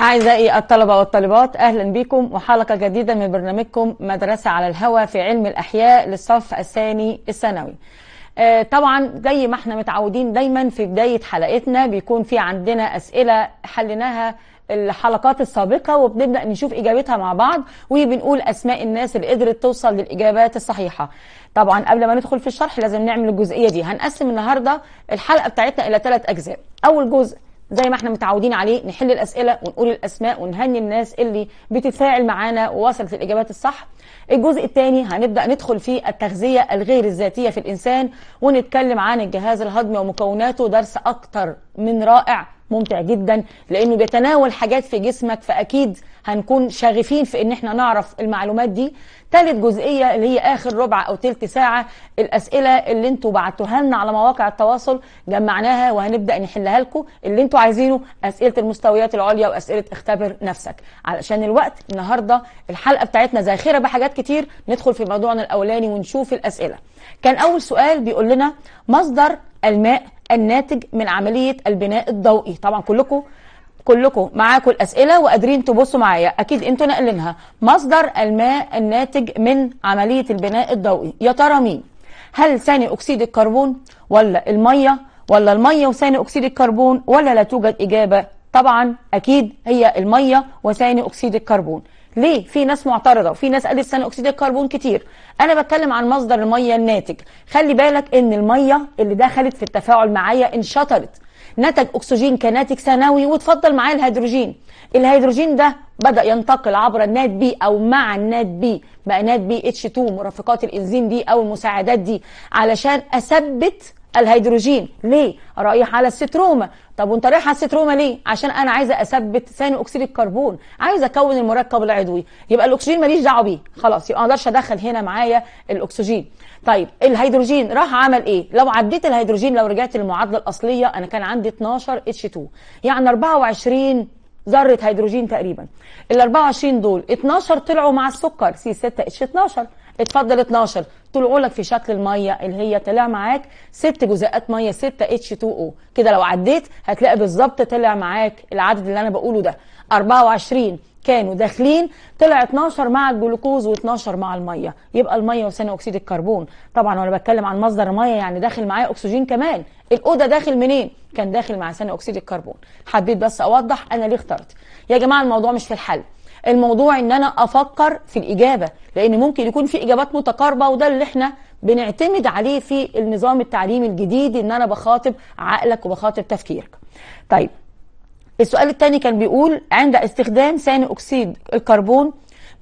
أعزائي الطلبة والطالبات أهلا بكم وحلقة جديدة من برنامجكم مدرسة على الهوى في علم الأحياء للصف الثاني الثانوي آه، طبعا زي ما احنا متعودين دايما في بداية حلقتنا بيكون في عندنا أسئلة حليناها الحلقات السابقة وبنبدأ نشوف إجابتها مع بعض وبنقول أسماء الناس اللي قدرت توصل للإجابات الصحيحة طبعا قبل ما ندخل في الشرح لازم نعمل الجزئية دي هنقسم النهاردة الحلقة بتاعتنا إلى ثلاث أجزاء أول جزء زي ما احنا متعودين عليه نحل الاسئله ونقول الاسماء ونهني الناس اللي بتتفاعل معانا ووصلت الاجابات الصح. الجزء الثاني هنبدا ندخل في التغذيه الغير الذاتيه في الانسان ونتكلم عن الجهاز الهضمي ومكوناته درس اكتر من رائع ممتع جدا لانه بيتناول حاجات في جسمك فاكيد هنكون شاغفين في ان احنا نعرف المعلومات دي ثالث جزئيه اللي هي اخر ربع او ثلث ساعه الاسئله اللي انتوا بعتوها لنا على مواقع التواصل جمعناها وهنبدا نحلها لكم اللي انتوا عايزينه اسئله المستويات العليا واسئله اختبر نفسك علشان الوقت النهارده الحلقه بتاعتنا زاخره بحاجات كتير ندخل في موضوعنا الاولاني ونشوف الاسئله كان اول سؤال بيقول لنا مصدر الماء الناتج من عمليه البناء الضوئي طبعا كلكم كلكم معاكم الاسئله وقادرين تبصوا معايا اكيد انتوا ناقلينها مصدر الماء الناتج من عمليه البناء الضوئي يا ترى مين هل ثاني اكسيد الكربون ولا الميه ولا الميه وثاني اكسيد الكربون ولا لا توجد اجابه طبعا اكيد هي الميه وثاني اكسيد الكربون ليه في ناس معترضه وفي ناس قالت ثاني اكسيد الكربون كتير انا بتكلم عن مصدر الميه الناتج خلي بالك ان الميه اللي دخلت في التفاعل معايا انشطرت نتج أكسجين كناتج ثانوي وتفضل معايا الهيدروجين الهيدروجين ده بدأ ينتقل عبر النات بي أو مع النات بي بقى نات بي اتش 2 مرافقات الإنزيم دي أو المساعدات دي علشان أثبت الهيدروجين ليه رايح على الستروما طب وانت رايح على الستروما ليه عشان انا عايزه اثبت ثاني اكسيد الكربون عايزه اكون المركب العضوي يبقى الاكسجين ماليش دعوه بيه خلاص يبقى ما اقدرش ادخل هنا معايا الاكسجين طيب الهيدروجين راح عمل ايه لو عديت الهيدروجين لو رجعت للمعادله الاصليه انا كان عندي 12 H2 يعني 24 ذره هيدروجين تقريبا ال 24 دول 12 طلعوا مع السكر سي 6 اتش 12 اتفضل 12 طلعوا لك في شكل الميه اللي هي طلع معاك ست جزيئات ميه 6 اتش 2 او كده لو عديت هتلاقي بالظبط طلع معاك العدد اللي انا بقوله ده 24 كانوا داخلين طلع 12 مع الجلوكوز و12 مع الميه يبقى الميه وثاني اكسيد الكربون طبعا وانا بتكلم عن مصدر ميه يعني داخل معايا اكسجين كمان الاوضه داخل منين كان داخل مع ثاني اكسيد الكربون حبيت بس اوضح انا ليه اخترت يا جماعه الموضوع مش في الحل الموضوع ان انا افكر في الاجابه لان ممكن يكون في اجابات متقاربه وده اللي احنا بنعتمد عليه في النظام التعليمي الجديد ان انا بخاطب عقلك وبخاطب تفكيرك طيب السؤال الثاني كان بيقول عند استخدام ثاني اكسيد الكربون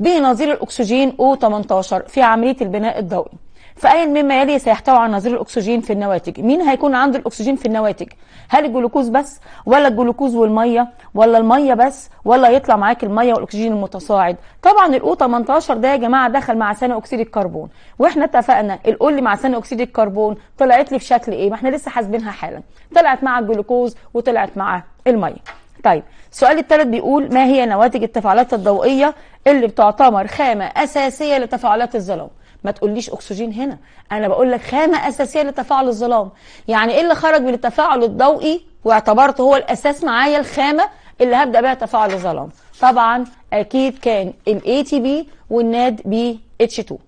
بنظير الاكسجين او 18 في عمليه البناء الضوئي فايا مما يلي سيحتوي على نظير الأكسجين في النواتج مين هيكون عنده الأكسجين في النواتج هل الجلوكوز بس ولا الجلوكوز والمية ولا المية بس ولا يطلع معاك المية والأكسجين المتصاعد طبعا الأو 18 ده يا جماعة دخل مع ثاني أكسيد الكربون وإحنا اتفقنا اللي مع ثاني أكسيد الكربون طلعت لي في شكل إيه ما إحنا لسه حاسبينها حالا طلعت مع الجلوكوز وطلعت مع المية طيب السؤال الثالث بيقول ما هي نواتج التفاعلات الضوئية اللي بتعتبر خامة أساسية لتفاعلات الظلام ما تقوليش اكسجين هنا انا بقول لك خامه اساسيه لتفاعل الظلام يعني ايه اللي خرج من التفاعل الضوئي واعتبرته هو الاساس معايا الخامه اللي هبدا بيها تفاعل الظلام طبعا اكيد كان الاي تي بي والناد بي اتش 2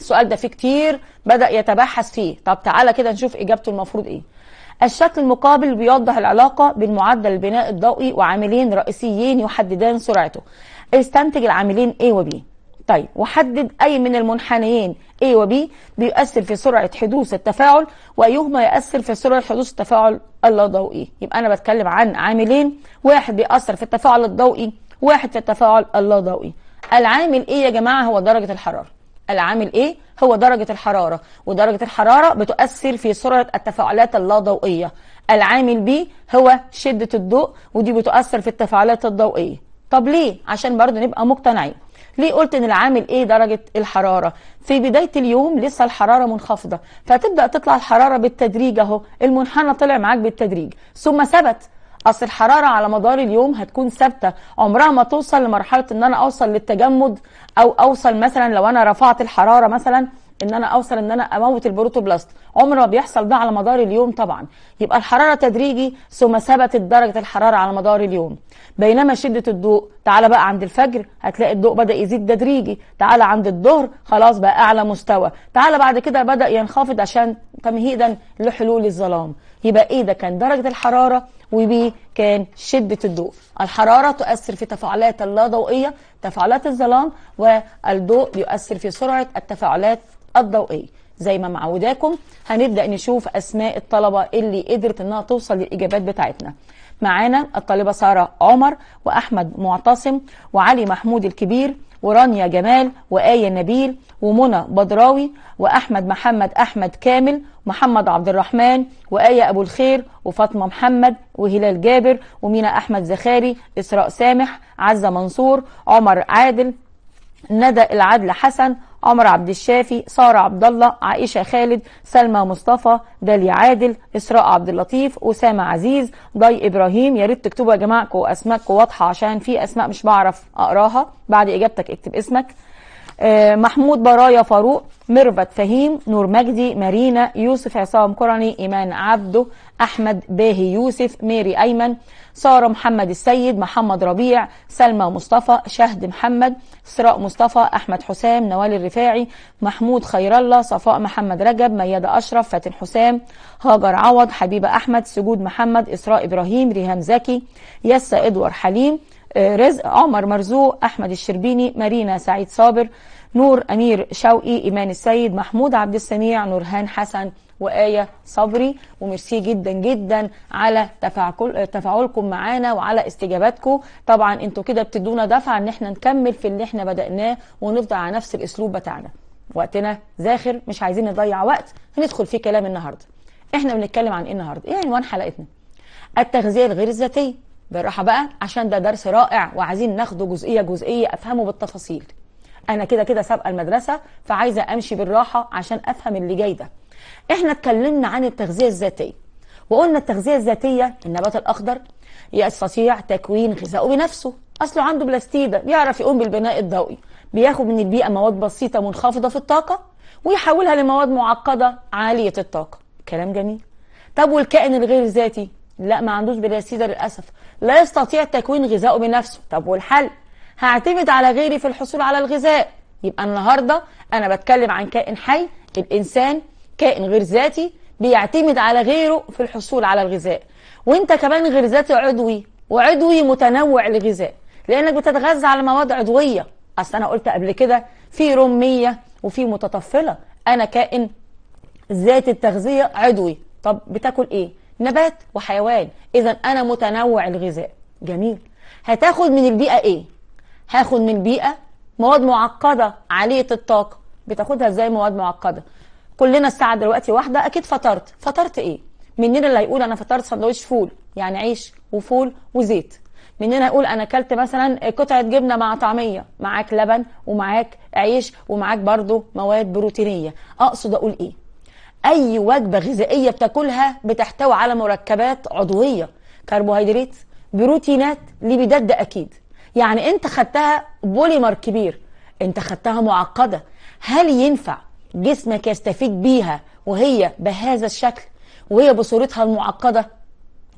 السؤال ده فيه كتير بدا يتبحث فيه طب تعالى كده نشوف اجابته المفروض ايه الشكل المقابل بيوضح العلاقة بين معدل البناء الضوئي وعاملين رئيسيين يحددان سرعته استنتج العاملين A و B طيب وحدد أي من المنحنيين A و B بيؤثر في سرعة حدوث التفاعل وأيهما يؤثر في سرعة حدوث التفاعل اللاضوئي يبقى أنا بتكلم عن عاملين واحد بيأثر في التفاعل الضوئي واحد في التفاعل اللاضوئي العامل ايه يا جماعة هو درجة الحرارة العامل ايه هو درجة الحرارة ودرجة الحرارة بتؤثر في سرعة التفاعلات اللاضوئية العامل B هو شدة الضوء ودي بتؤثر في التفاعلات الضوئية طب ليه؟ عشان برضه نبقى مقتنعين ليه قلت ان العامل ايه درجه الحراره في بدايه اليوم لسه الحراره منخفضه فتبدا تطلع الحراره بالتدريج اهو المنحنى طلع معاك بالتدريج ثم ثبت اصل الحراره على مدار اليوم هتكون ثابته عمرها ما توصل لمرحله ان انا اوصل للتجمد او اوصل مثلا لو انا رفعت الحراره مثلا ان انا اوصل ان انا اموت البروتوبلاست عمر ما بيحصل ده على مدار اليوم طبعا يبقى الحراره تدريجي ثم ثبتت درجه الحراره على مدار اليوم بينما شدة الضوء تعالى بقى عند الفجر هتلاقي الضوء بدأ يزيد تدريجي تعالى عند الظهر خلاص بقى أعلى مستوى تعالى بعد كده بدأ ينخفض عشان تمهيدا لحلول الظلام يبقى إيه ده كان درجة الحرارة وبي كان شدة الضوء الحرارة تؤثر في تفاعلات اللاضوئية تفاعلات الظلام والضوء يؤثر في سرعة التفاعلات الضوئية زي ما معوداكم هنبدأ نشوف أسماء الطلبة اللي قدرت إنها توصل للإجابات بتاعتنا معانا الطالبة سارة عمر وأحمد معتصم وعلي محمود الكبير ورانيا جمال وآية نبيل ومنى بدراوي وأحمد محمد أحمد كامل محمد عبد الرحمن وآية أبو الخير وفاطمة محمد وهلال جابر ومينا أحمد زخاري إسراء سامح عزة منصور عمر عادل ندى العدل حسن عمر عبد الشافي سارة عبد الله عائشة خالد سلمى مصطفى داليا عادل إسراء عبد اللطيف أسامة عزيز ضي إبراهيم يا ريت تكتبوا يا جماعة أسماءكم واضحة عشان في أسماء مش بعرف أقراها بعد إجابتك اكتب اسمك آه، محمود برايا فاروق مربت فهيم نور مجدي مارينا يوسف عصام كرني إيمان عبده أحمد باهي يوسف ميري أيمن سارة محمد السيد محمد ربيع سلمى مصطفى شهد محمد إسراء مصطفى أحمد حسام نوال الرفاعي محمود خير الله صفاء محمد رجب ميادة أشرف فاتن حسام هاجر عوض حبيبة أحمد سجود محمد إسراء إبراهيم ريهام زكي يسا إدوار حليم آه، رزق عمر مرزوق أحمد الشربيني مارينا سعيد صابر نور أمير شوقي إيمان السيد محمود عبد السميع نورهان حسن وآية صبري وميرسي جدا جدا على تفاعلكم معانا وعلى استجاباتكم طبعا انتوا كده بتدونا دفعة ان احنا نكمل في اللي احنا بدأناه ونفضل على نفس الاسلوب بتاعنا وقتنا زاخر مش عايزين نضيع وقت هندخل في كلام النهاردة احنا بنتكلم عن ايه النهاردة ايه عنوان حلقتنا التغذية الغير الذاتية بالراحه بقى عشان ده درس رائع وعايزين ناخده جزئيه جزئيه افهمه بالتفاصيل انا كده كده سابقه المدرسه فعايزه امشي بالراحه عشان افهم اللي جاي ده احنا اتكلمنا عن التغذيه الذاتيه وقلنا التغذيه الذاتيه النبات الاخضر يستطيع تكوين غذائه بنفسه اصله عنده بلاستيده بيعرف يقوم بالبناء الضوئي بياخد من البيئه مواد بسيطه منخفضه في الطاقه ويحولها لمواد معقده عاليه الطاقه كلام جميل طب والكائن الغير ذاتي لا ما عندوش بلاسيدا للاسف لا يستطيع تكوين غذائه بنفسه طب والحل هعتمد على غيري في الحصول على الغذاء يبقى النهارده انا بتكلم عن كائن حي الانسان كائن غير ذاتي بيعتمد على غيره في الحصول على الغذاء وانت كمان غير ذاتي عضوي وعضوي متنوع لغذاء لانك بتتغذى على مواد عضويه اصل انا قلت قبل كده في رميه وفي متطفله انا كائن ذات التغذيه عضوي طب بتاكل ايه نبات وحيوان اذا انا متنوع الغذاء جميل هتاخد من البيئه ايه هاخد من البيئه مواد معقده عاليه الطاقه بتاخدها ازاي مواد معقده كلنا الساعه دلوقتي واحده اكيد فطرت فطرت ايه منين اللي هيقول انا فطرت سندوتش فول يعني عيش وفول وزيت منين هيقول انا اكلت مثلا قطعه جبنه مع طعميه معاك لبن ومعاك عيش ومعاك برضو مواد بروتينيه اقصد اقول ايه أي وجبة غذائية بتاكلها بتحتوي على مركبات عضوية كربوهيدرات بروتينات ليبيدات ده أكيد يعني أنت خدتها بوليمر كبير أنت خدتها معقدة هل ينفع جسمك يستفيد بيها وهي بهذا الشكل وهي بصورتها المعقدة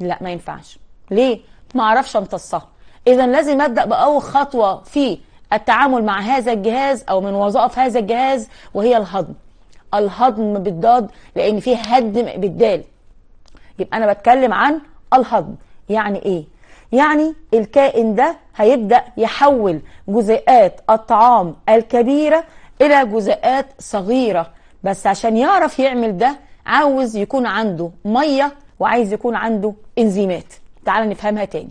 لا ما ينفعش ليه ما اعرفش امتصها اذا لازم ابدا باول خطوه في التعامل مع هذا الجهاز او من وظائف هذا الجهاز وهي الهضم الهضم بالضاد لان فيه هدم بالدال يبقى انا بتكلم عن الهضم يعني ايه يعني الكائن ده هيبدا يحول جزيئات الطعام الكبيره الى جزيئات صغيره بس عشان يعرف يعمل ده عاوز يكون عنده ميه وعايز يكون عنده انزيمات تعال نفهمها تاني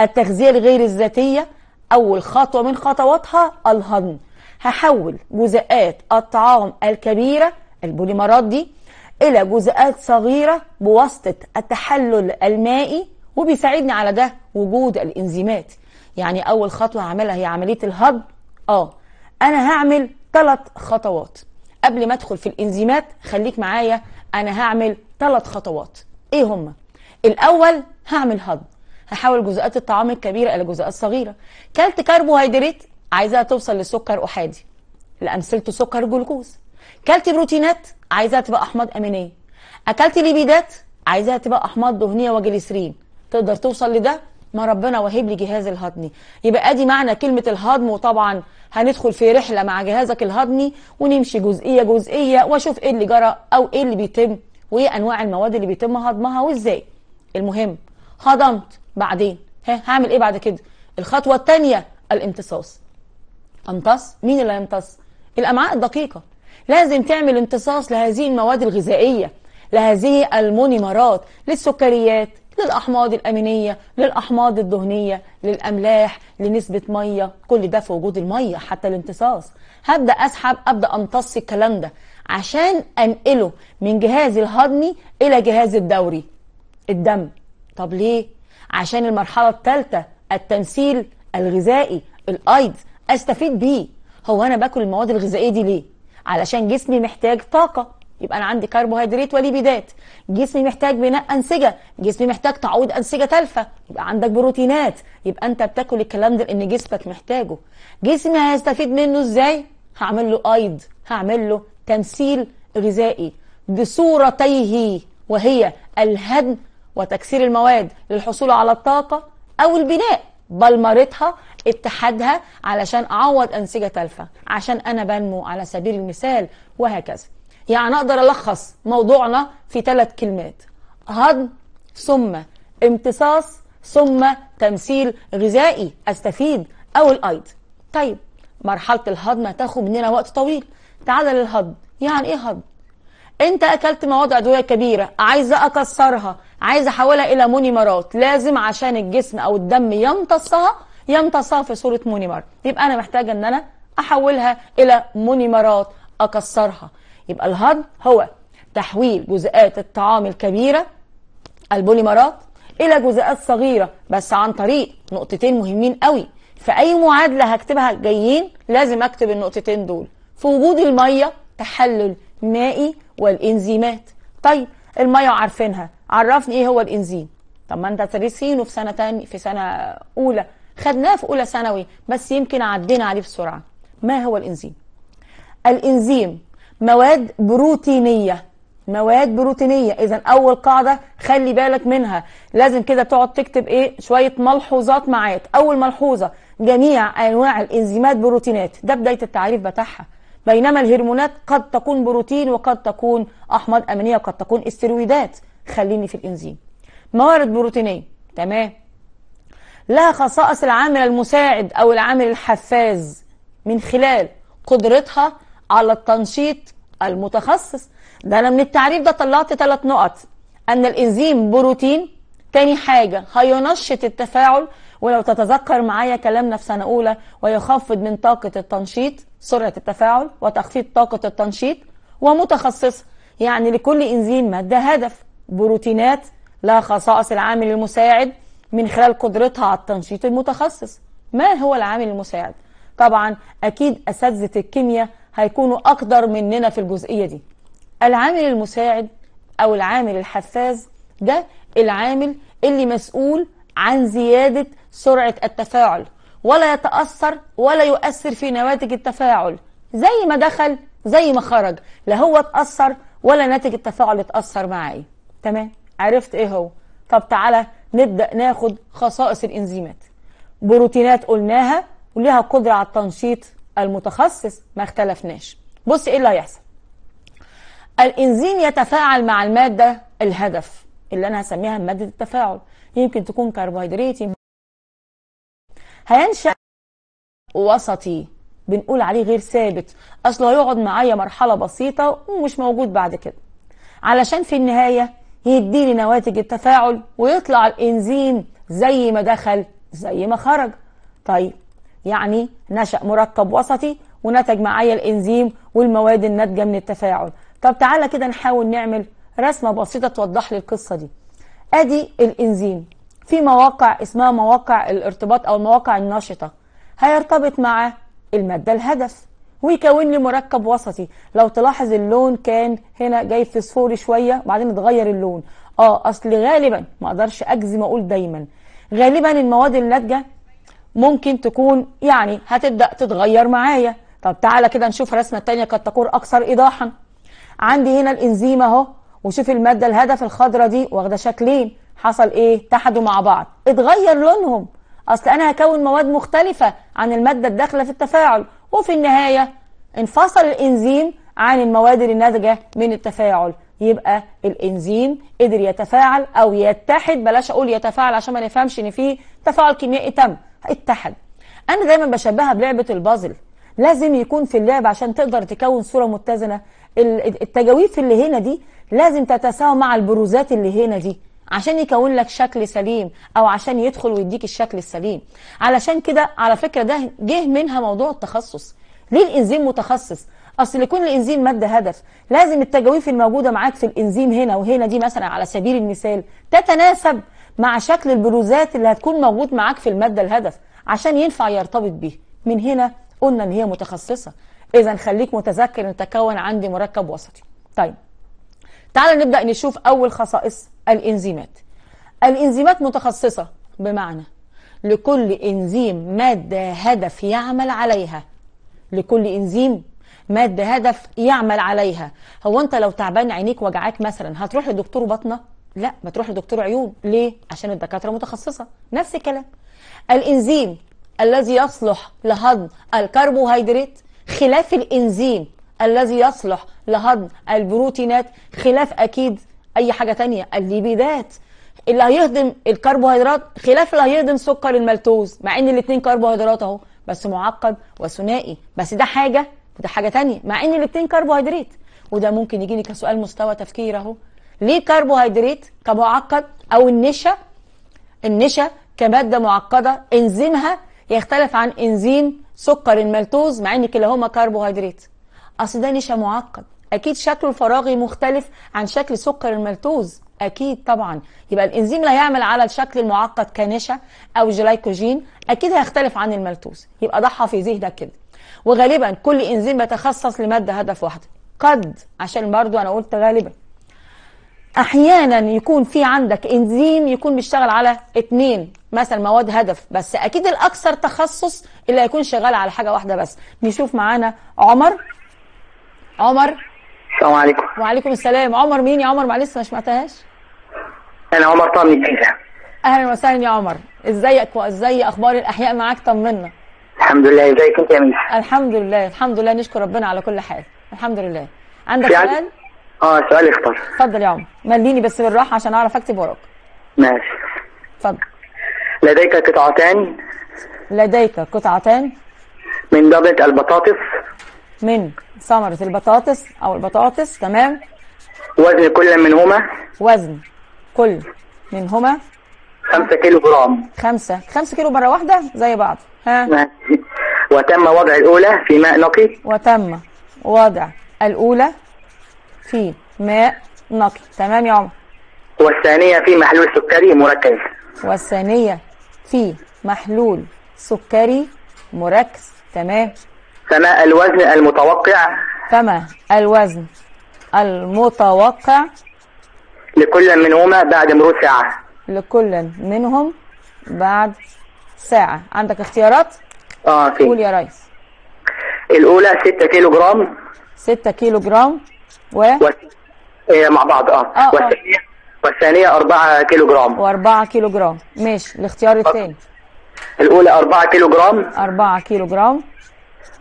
التغذيه الغير الذاتيه اول خطوه من خطواتها الهضم هحول جزيئات الطعام الكبيرة البوليمرات دي إلى جزيئات صغيرة بواسطة التحلل المائي وبيساعدني على ده وجود الإنزيمات يعني أول خطوة هعملها هي عملية الهضم آه أنا هعمل ثلاث خطوات قبل ما أدخل في الإنزيمات خليك معايا أنا هعمل ثلاث خطوات إيه هما؟ الأول هعمل هضم هحول جزيئات الطعام الكبيرة إلى جزيئات صغيرة كلت كربوهيدرات عايزاها توصل لسكر احادي لان سكر جلوكوز كلتي بروتينات عايزاها تبقى احماض امينيه اكلتي ليبيدات عايزاها تبقى احماض دهنيه وجليسرين تقدر توصل لده ما ربنا وهب لي جهاز الهضمي يبقى ادي معنى كلمه الهضم وطبعا هندخل في رحله مع جهازك الهضمي ونمشي جزئيه جزئيه واشوف ايه اللي جرى او ايه اللي بيتم وايه انواع المواد اللي بيتم هضمها وازاي المهم هضمت بعدين ها هعمل ايه بعد كده الخطوه الثانيه الامتصاص امتص مين اللي هيمتص الامعاء الدقيقه لازم تعمل امتصاص لهذه المواد الغذائيه لهذه المونيمرات للسكريات للأحماض الأمينية للأحماض الدهنية للأملاح لنسبة مية كل ده في وجود المية حتى الامتصاص هبدأ أسحب أبدأ أمتص الكلام ده عشان أنقله من جهازي الهضمي إلى جهازي الدوري الدم طب ليه؟ عشان المرحلة الثالثة التمثيل الغذائي الايدز استفيد بيه هو انا باكل المواد الغذائيه دي ليه علشان جسمي محتاج طاقه يبقى انا عندي كربوهيدرات وليبيدات جسمي محتاج بناء انسجه جسمي محتاج تعويض انسجه تالفه يبقى عندك بروتينات يبقى انت بتاكل الكلام ده لان جسمك محتاجه جسمي هيستفيد منه ازاي هعمل له ايض هعمل له تمثيل غذائي بصورتيه وهي الهدم وتكسير المواد للحصول على الطاقه او البناء بلمرتها اتحادها علشان اعوض انسجه تالفه عشان انا بنمو على سبيل المثال وهكذا يعني اقدر الخص موضوعنا في ثلاث كلمات هضم ثم امتصاص ثم تمثيل غذائي استفيد او الايض طيب مرحله الهضم هتاخد مننا وقت طويل تعال للهضم يعني ايه هضم انت اكلت مواد عضويه كبيره عايزه اكسرها عايز احولها الى مونيمرات لازم عشان الجسم او الدم يمتصها يمتصها في صوره مونيمر يبقى انا محتاجه ان انا احولها الى مونيمرات اكسرها يبقى الهضم هو تحويل جزيئات الطعام الكبيره البوليمرات الى جزيئات صغيره بس عن طريق نقطتين مهمين قوي في اي معادله هكتبها جايين لازم اكتب النقطتين دول في وجود الميه تحلل مائي والانزيمات طيب الميه وعارفينها عرفني ايه هو الانزيم طب ما انت ترسينه في سنه تاني في سنه اولى خدناه في اولى ثانوي بس يمكن عدينا عليه بسرعه ما هو الانزيم الانزيم مواد بروتينيه مواد بروتينيه اذا اول قاعده خلي بالك منها لازم كده تقعد تكتب ايه شويه ملحوظات معاك اول ملحوظه جميع انواع الانزيمات بروتينات ده بدايه التعريف بتاعها بينما الهرمونات قد تكون بروتين وقد تكون احماض امينيه وقد تكون استرويدات خليني في الانزيم موارد بروتينيه تمام لها خصائص العامل المساعد او العامل الحفاز من خلال قدرتها على التنشيط المتخصص ده انا من التعريف ده طلعت ثلاث نقط ان الانزيم بروتين تاني حاجه هينشط التفاعل ولو تتذكر معايا كلامنا في سنه اولى ويخفض من طاقه التنشيط سرعه التفاعل وتخفيض طاقه التنشيط ومتخصصه يعني لكل انزيم ماده هدف بروتينات لها خصائص العامل المساعد من خلال قدرتها على التنشيط المتخصص ما هو العامل المساعد طبعا اكيد اساتذه الكيمياء هيكونوا اقدر مننا في الجزئيه دي العامل المساعد او العامل الحفاز ده العامل اللي مسؤول عن زياده سرعه التفاعل ولا يتاثر ولا يؤثر في نواتج التفاعل زي ما دخل زي ما خرج لا هو اتاثر ولا ناتج التفاعل اتاثر معاه تمام عرفت ايه هو طب تعالى نبدأ ناخد خصائص الإنزيمات بروتينات قلناها وليها قدرة على التنشيط المتخصص ما اختلفناش بص ايه اللي هيحصل الإنزيم يتفاعل مع المادة الهدف اللي أنا هسميها مادة التفاعل يمكن تكون كربوهيدرات هينشأ وسطي بنقول عليه غير ثابت اصله هيقعد معايا مرحله بسيطه ومش موجود بعد كده علشان في النهايه يديني نواتج التفاعل ويطلع الإنزيم زي ما دخل زي ما خرج طيب يعني نشأ مركب وسطي ونتج معايا الإنزيم والمواد الناتجة من التفاعل طب تعالى كده نحاول نعمل رسمة بسيطة توضح لي القصة دي أدي الإنزيم في مواقع اسمها مواقع الارتباط أو المواقع النشطة هيرتبط مع المادة الهدف ويكون لي مركب وسطي لو تلاحظ اللون كان هنا جاي فسفوري شويه وبعدين اتغير اللون اه اصل غالبا ما اقدرش اجزم اقول دايما غالبا المواد الناتجه ممكن تكون يعني هتبدا تتغير معايا طب تعالى كده نشوف رسمه تانية قد تكون اكثر ايضاحا عندي هنا الانزيم اهو وشوف الماده الهدف الخضراء دي واخده شكلين حصل ايه تحدوا مع بعض اتغير لونهم اصل انا هكون مواد مختلفه عن الماده الداخله في التفاعل وفي النهاية انفصل الإنزيم عن المواد الناتجة من التفاعل يبقى الإنزيم قدر يتفاعل أو يتحد بلاش أقول يتفاعل عشان ما نفهمش إن في تفاعل كيميائي تم اتحد أنا دايما بشبهها بلعبة البازل لازم يكون في اللعب عشان تقدر تكون صورة متزنة التجاويف اللي هنا دي لازم تتساوى مع البروزات اللي هنا دي عشان يكون لك شكل سليم او عشان يدخل ويديك الشكل السليم علشان كده على فكره ده جه منها موضوع التخصص ليه الانزيم متخصص اصل لكل انزيم ماده هدف لازم التجاويف الموجوده معاك في الانزيم هنا وهنا دي مثلا على سبيل المثال تتناسب مع شكل البروزات اللي هتكون موجود معاك في الماده الهدف عشان ينفع يرتبط بيه من هنا قلنا ان هي متخصصه اذا خليك متذكر ان تكون عندي مركب وسطي طيب تعال نبدأ نشوف أول خصائص الإنزيمات الإنزيمات متخصصة بمعنى لكل إنزيم مادة هدف يعمل عليها لكل إنزيم مادة هدف يعمل عليها هو أنت لو تعبان عينيك وجعاك مثلا هتروح لدكتور بطنة لا ما تروح لدكتور عيون ليه عشان الدكاترة متخصصة نفس الكلام الإنزيم الذي يصلح لهضم الكربوهيدرات خلاف الإنزيم الذي يصلح لهضم البروتينات خلاف أكيد أي حاجة تانية الليبيدات اللي هيهضم الكربوهيدرات خلاف اللي هيهضم سكر الملتوز مع ان الاثنين كربوهيدرات اهو بس معقد وثنائي بس ده حاجه وده حاجه تانية مع ان الاثنين كربوهيدرات وده ممكن يجيني كسؤال مستوى تفكير اهو ليه كربوهيدرات كمعقد او النشا النشا كماده معقده انزيمها يختلف عن انزيم سكر الملتوز مع ان كلاهما كربوهيدرات اصل ده نشا معقد اكيد شكله الفراغي مختلف عن شكل سكر الملتوز اكيد طبعا يبقى الانزيم لا يعمل على الشكل المعقد كنشا او جلايكوجين اكيد هيختلف عن الملتوز يبقى ضحى في ذهنك كده وغالبا كل انزيم بيتخصص لماده هدف واحده قد عشان برضو انا قلت غالبا احيانا يكون في عندك انزيم يكون بيشتغل على اتنين مثلا مواد هدف بس اكيد الاكثر تخصص اللي هيكون شغال على حاجه واحده بس نشوف معانا عمر عمر السلام عليكم وعليكم السلام عمر مين يا عمر معلش ما سمعتهاش انا عمر طه من الجيزه اهلا وسهلا يا عمر ازيك وازاي اخبار الاحياء معاك طمنا الحمد لله ازيك انت يا منى الحمد لله الحمد لله نشكر ربنا على كل حال الحمد لله عندك سؤال اه سؤال اختار اتفضل يا عمر مليني بس بالراحه عشان اعرف اكتب وراك ماشي اتفضل لديك قطعتان لديك قطعتان من ضبة البطاطس من ثمرة البطاطس أو البطاطس تمام وزن كل منهما وزن كل منهما 5 كيلو جرام 5 5 كيلو مرة واحدة زي بعض ها وتم وضع الأولى في ماء نقي وتم وضع الأولى في ماء نقي تمام يا عمر والثانية في محلول سكري مركز والثانية في محلول سكري مركز تمام فما الوزن المتوقع فما الوزن المتوقع لكل منهما بعد مرور ساعة لكل منهم بعد ساعة عندك اختيارات؟ اه في قول يا ريس الأولى 6 كيلو جرام 6 كيلو جرام و, و... إيه مع بعض اه, آه والثانية آه. والثانية 4 كيلو جرام و4 كيلو جرام ماشي الاختيار الثاني الأولى 4 كيلو جرام 4 كيلو جرام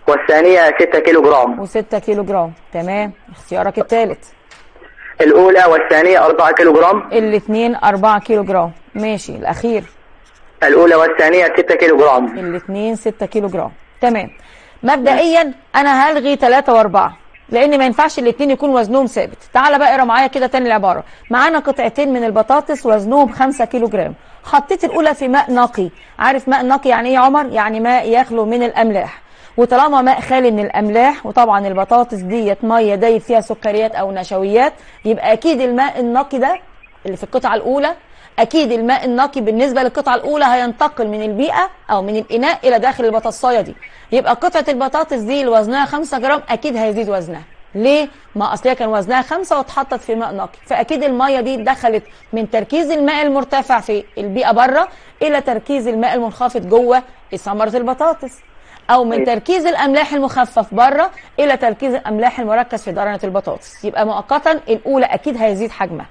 والثانية 6 كيلو جرام و6 كيلو جرام تمام اختيارك الثالث الأولى والثانية 4 كيلو جرام الاثنين 4 كيلو جرام ماشي الأخير الأولى والثانية 6 كيلو جرام الاثنين 6 كيلو جرام تمام مبدئيا أنا هلغي 3 و4 لأن ما ينفعش الاثنين يكون وزنهم ثابت تعالى بقى اقرا معايا كده تاني العبارة معانا قطعتين من البطاطس وزنهم 5 كيلو جرام حطيت الأولى في ماء نقي عارف ماء نقي يعني إيه يا عمر؟ يعني ماء يخلو من الأملاح وطالما ماء خالي من الاملاح وطبعا البطاطس ديت ميه دايب فيها سكريات او نشويات يبقى اكيد الماء النقي ده اللي في القطعه الاولى اكيد الماء النقي بالنسبه للقطعه الاولى هينتقل من البيئه او من الاناء الى داخل البطاطسايه دي يبقى قطعه البطاطس دي اللي وزنها 5 جرام اكيد هيزيد وزنها ليه؟ ما اصل هي كان وزنها خمسة واتحطت في ماء نقي، فاكيد الميه دي دخلت من تركيز الماء المرتفع في البيئه بره الى تركيز الماء المنخفض جوه ثمره البطاطس. أو من طيب. تركيز الأملاح المخفف بره إلى تركيز الأملاح المركز في درنة البطاطس يبقى مؤقتا الأولى أكيد هيزيد حجمها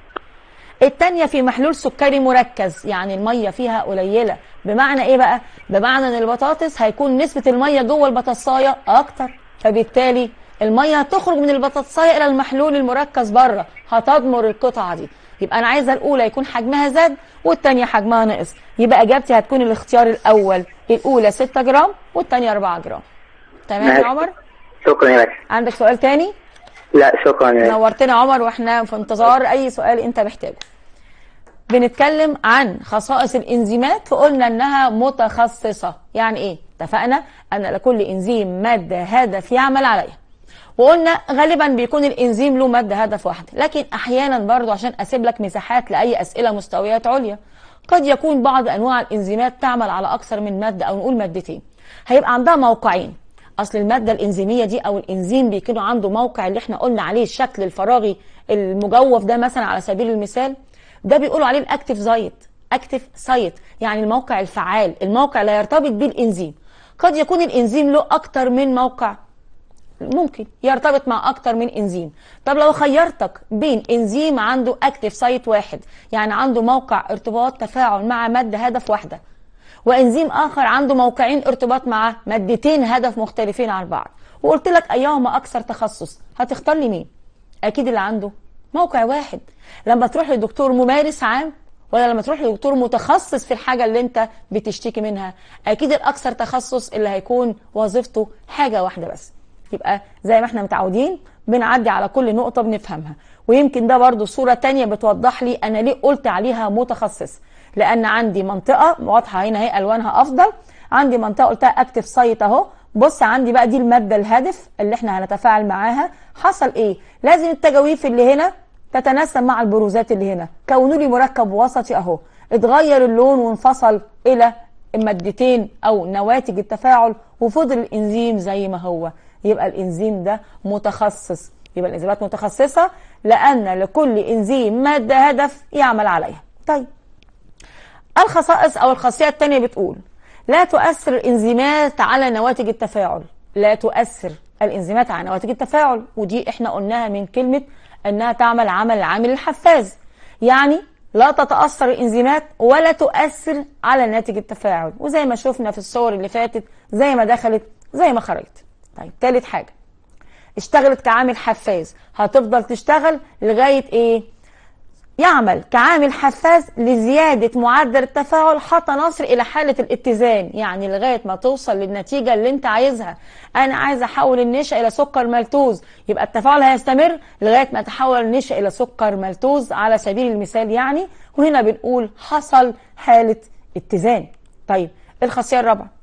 الثانيه في محلول سكري مركز يعني المية فيها قليلة بمعنى ايه بقى بمعنى ان البطاطس هيكون نسبة المية جوه البطاطساية اكتر فبالتالي المية هتخرج من البطاطساية الى المحلول المركز بره هتضمر القطعة دي يبقى انا عايزه الاولى يكون حجمها زاد والثانيه حجمها نقص يبقى اجابتي هتكون الاختيار الاول الاولى 6 جرام والثانيه 4 جرام تمام يا عمر شكرا يا باشا عندك سؤال تاني لا شكرا يا نورتنا عمر واحنا في انتظار اي سؤال انت محتاجه بنتكلم عن خصائص الانزيمات فقلنا انها متخصصه يعني ايه اتفقنا ان لكل انزيم ماده هدف يعمل عليها وقلنا غالبا بيكون الانزيم له ماده هدف واحده لكن احيانا برضه عشان اسيب لك مساحات لاي اسئله مستويات عليا قد يكون بعض انواع الانزيمات تعمل على اكثر من ماده او نقول مادتين هيبقى عندها موقعين اصل الماده الانزيميه دي او الانزيم بيكون عنده موقع اللي احنا قلنا عليه الشكل الفراغي المجوف ده مثلا على سبيل المثال ده بيقولوا عليه الاكتف سايت اكتف سايت يعني الموقع الفعال الموقع لا يرتبط به الانزيم قد يكون الانزيم له اكتر من موقع ممكن يرتبط مع اكتر من انزيم طب لو خيرتك بين انزيم عنده اكتف سايت واحد يعني عنده موقع ارتباط تفاعل مع ماده هدف واحده وانزيم اخر عنده موقعين ارتباط مع مادتين هدف مختلفين عن بعض وقلت لك ايهما اكثر تخصص هتختار لي مين اكيد اللي عنده موقع واحد لما تروح لدكتور ممارس عام ولا لما تروح لدكتور متخصص في الحاجه اللي انت بتشتكي منها اكيد الاكثر تخصص اللي هيكون وظيفته حاجه واحده بس يبقى زي ما احنا متعودين بنعدي على كل نقطة بنفهمها ويمكن ده برضو صورة تانية بتوضح لي أنا ليه قلت عليها متخصص لأن عندي منطقة واضحة هنا هي ألوانها أفضل عندي منطقة قلتها أكتف سايت أهو بص عندي بقى دي المادة الهدف اللي احنا هنتفاعل معاها حصل ايه لازم التجاويف اللي هنا تتناسب مع البروزات اللي هنا كونوا لي مركب وسطي اهو اتغير اللون وانفصل الى المادتين او نواتج التفاعل وفضل الانزيم زي ما هو يبقى الانزيم ده متخصص يبقى الانزيمات متخصصه لان لكل انزيم ماده هدف يعمل عليها طيب الخصائص او الخاصيه الثانيه بتقول لا تؤثر الانزيمات على نواتج التفاعل لا تؤثر الانزيمات على نواتج التفاعل ودي احنا قلناها من كلمه انها تعمل عمل العامل الحفاز يعني لا تتأثر الإنزيمات ولا تؤثر على ناتج التفاعل وزي ما شفنا في الصور اللي فاتت زي ما دخلت زي ما خرجت طيب تالت حاجه اشتغلت كعامل حفاز هتفضل تشتغل لغايه ايه يعمل كعامل حفاز لزيادة معدل التفاعل حتى نصل إلى حالة الاتزان يعني لغاية ما توصل للنتيجة اللي أنت عايزها أنا عايز أحول النشا إلى سكر ملتوز يبقى التفاعل هيستمر لغاية ما تحول النشا إلى سكر ملتوز على سبيل المثال يعني وهنا بنقول حصل حالة اتزان طيب الخاصية الرابعة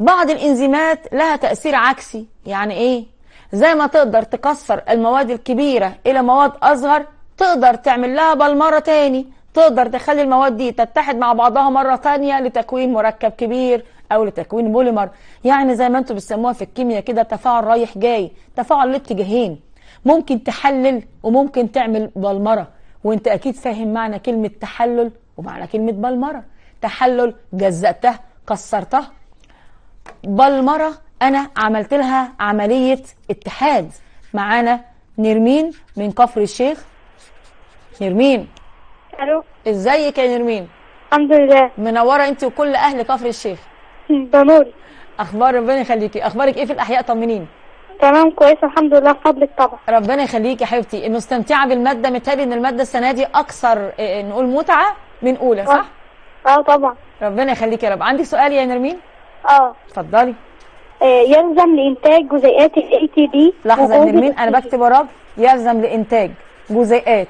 بعض الانزيمات لها تأثير عكسي يعني ايه زي ما تقدر تكسر المواد الكبيرة الى مواد اصغر تقدر تعمل لها بالمرة تاني تقدر تخلي المواد دي تتحد مع بعضها مرة تانية لتكوين مركب كبير او لتكوين بوليمر يعني زي ما انتم بتسموها في الكيمياء كده تفاعل رايح جاي تفاعل لاتجاهين ممكن تحلل وممكن تعمل بلمرة وانت اكيد فاهم معنى كلمة تحلل ومعنى كلمة بلمرة تحلل جزأتها كسرتها بالمرة أنا عملت لها عملية اتحاد معانا نرمين من كفر الشيخ نرمين ألو إزيك يا نرمين الحمد لله منورة أنت وكل أهل كفر الشيخ بنور أخبار ربنا يخليكي أخبارك إيه في الأحياء طمنين تمام كويس الحمد لله بفضلك طبعا ربنا يخليكي يا حبيبتي مستمتعة بالمادة متهيألي إن المادة السنة دي أكثر إيه، إيه، نقول متعة من أولى صح؟ أه, آه، طبعا ربنا يخليكي يا رب عندي سؤال يا نرمين؟ اه اتفضلي آه، يلزم لانتاج جزيئات الاي تي بي لحظه نرمين انا بكتب وراك يلزم لانتاج جزيئات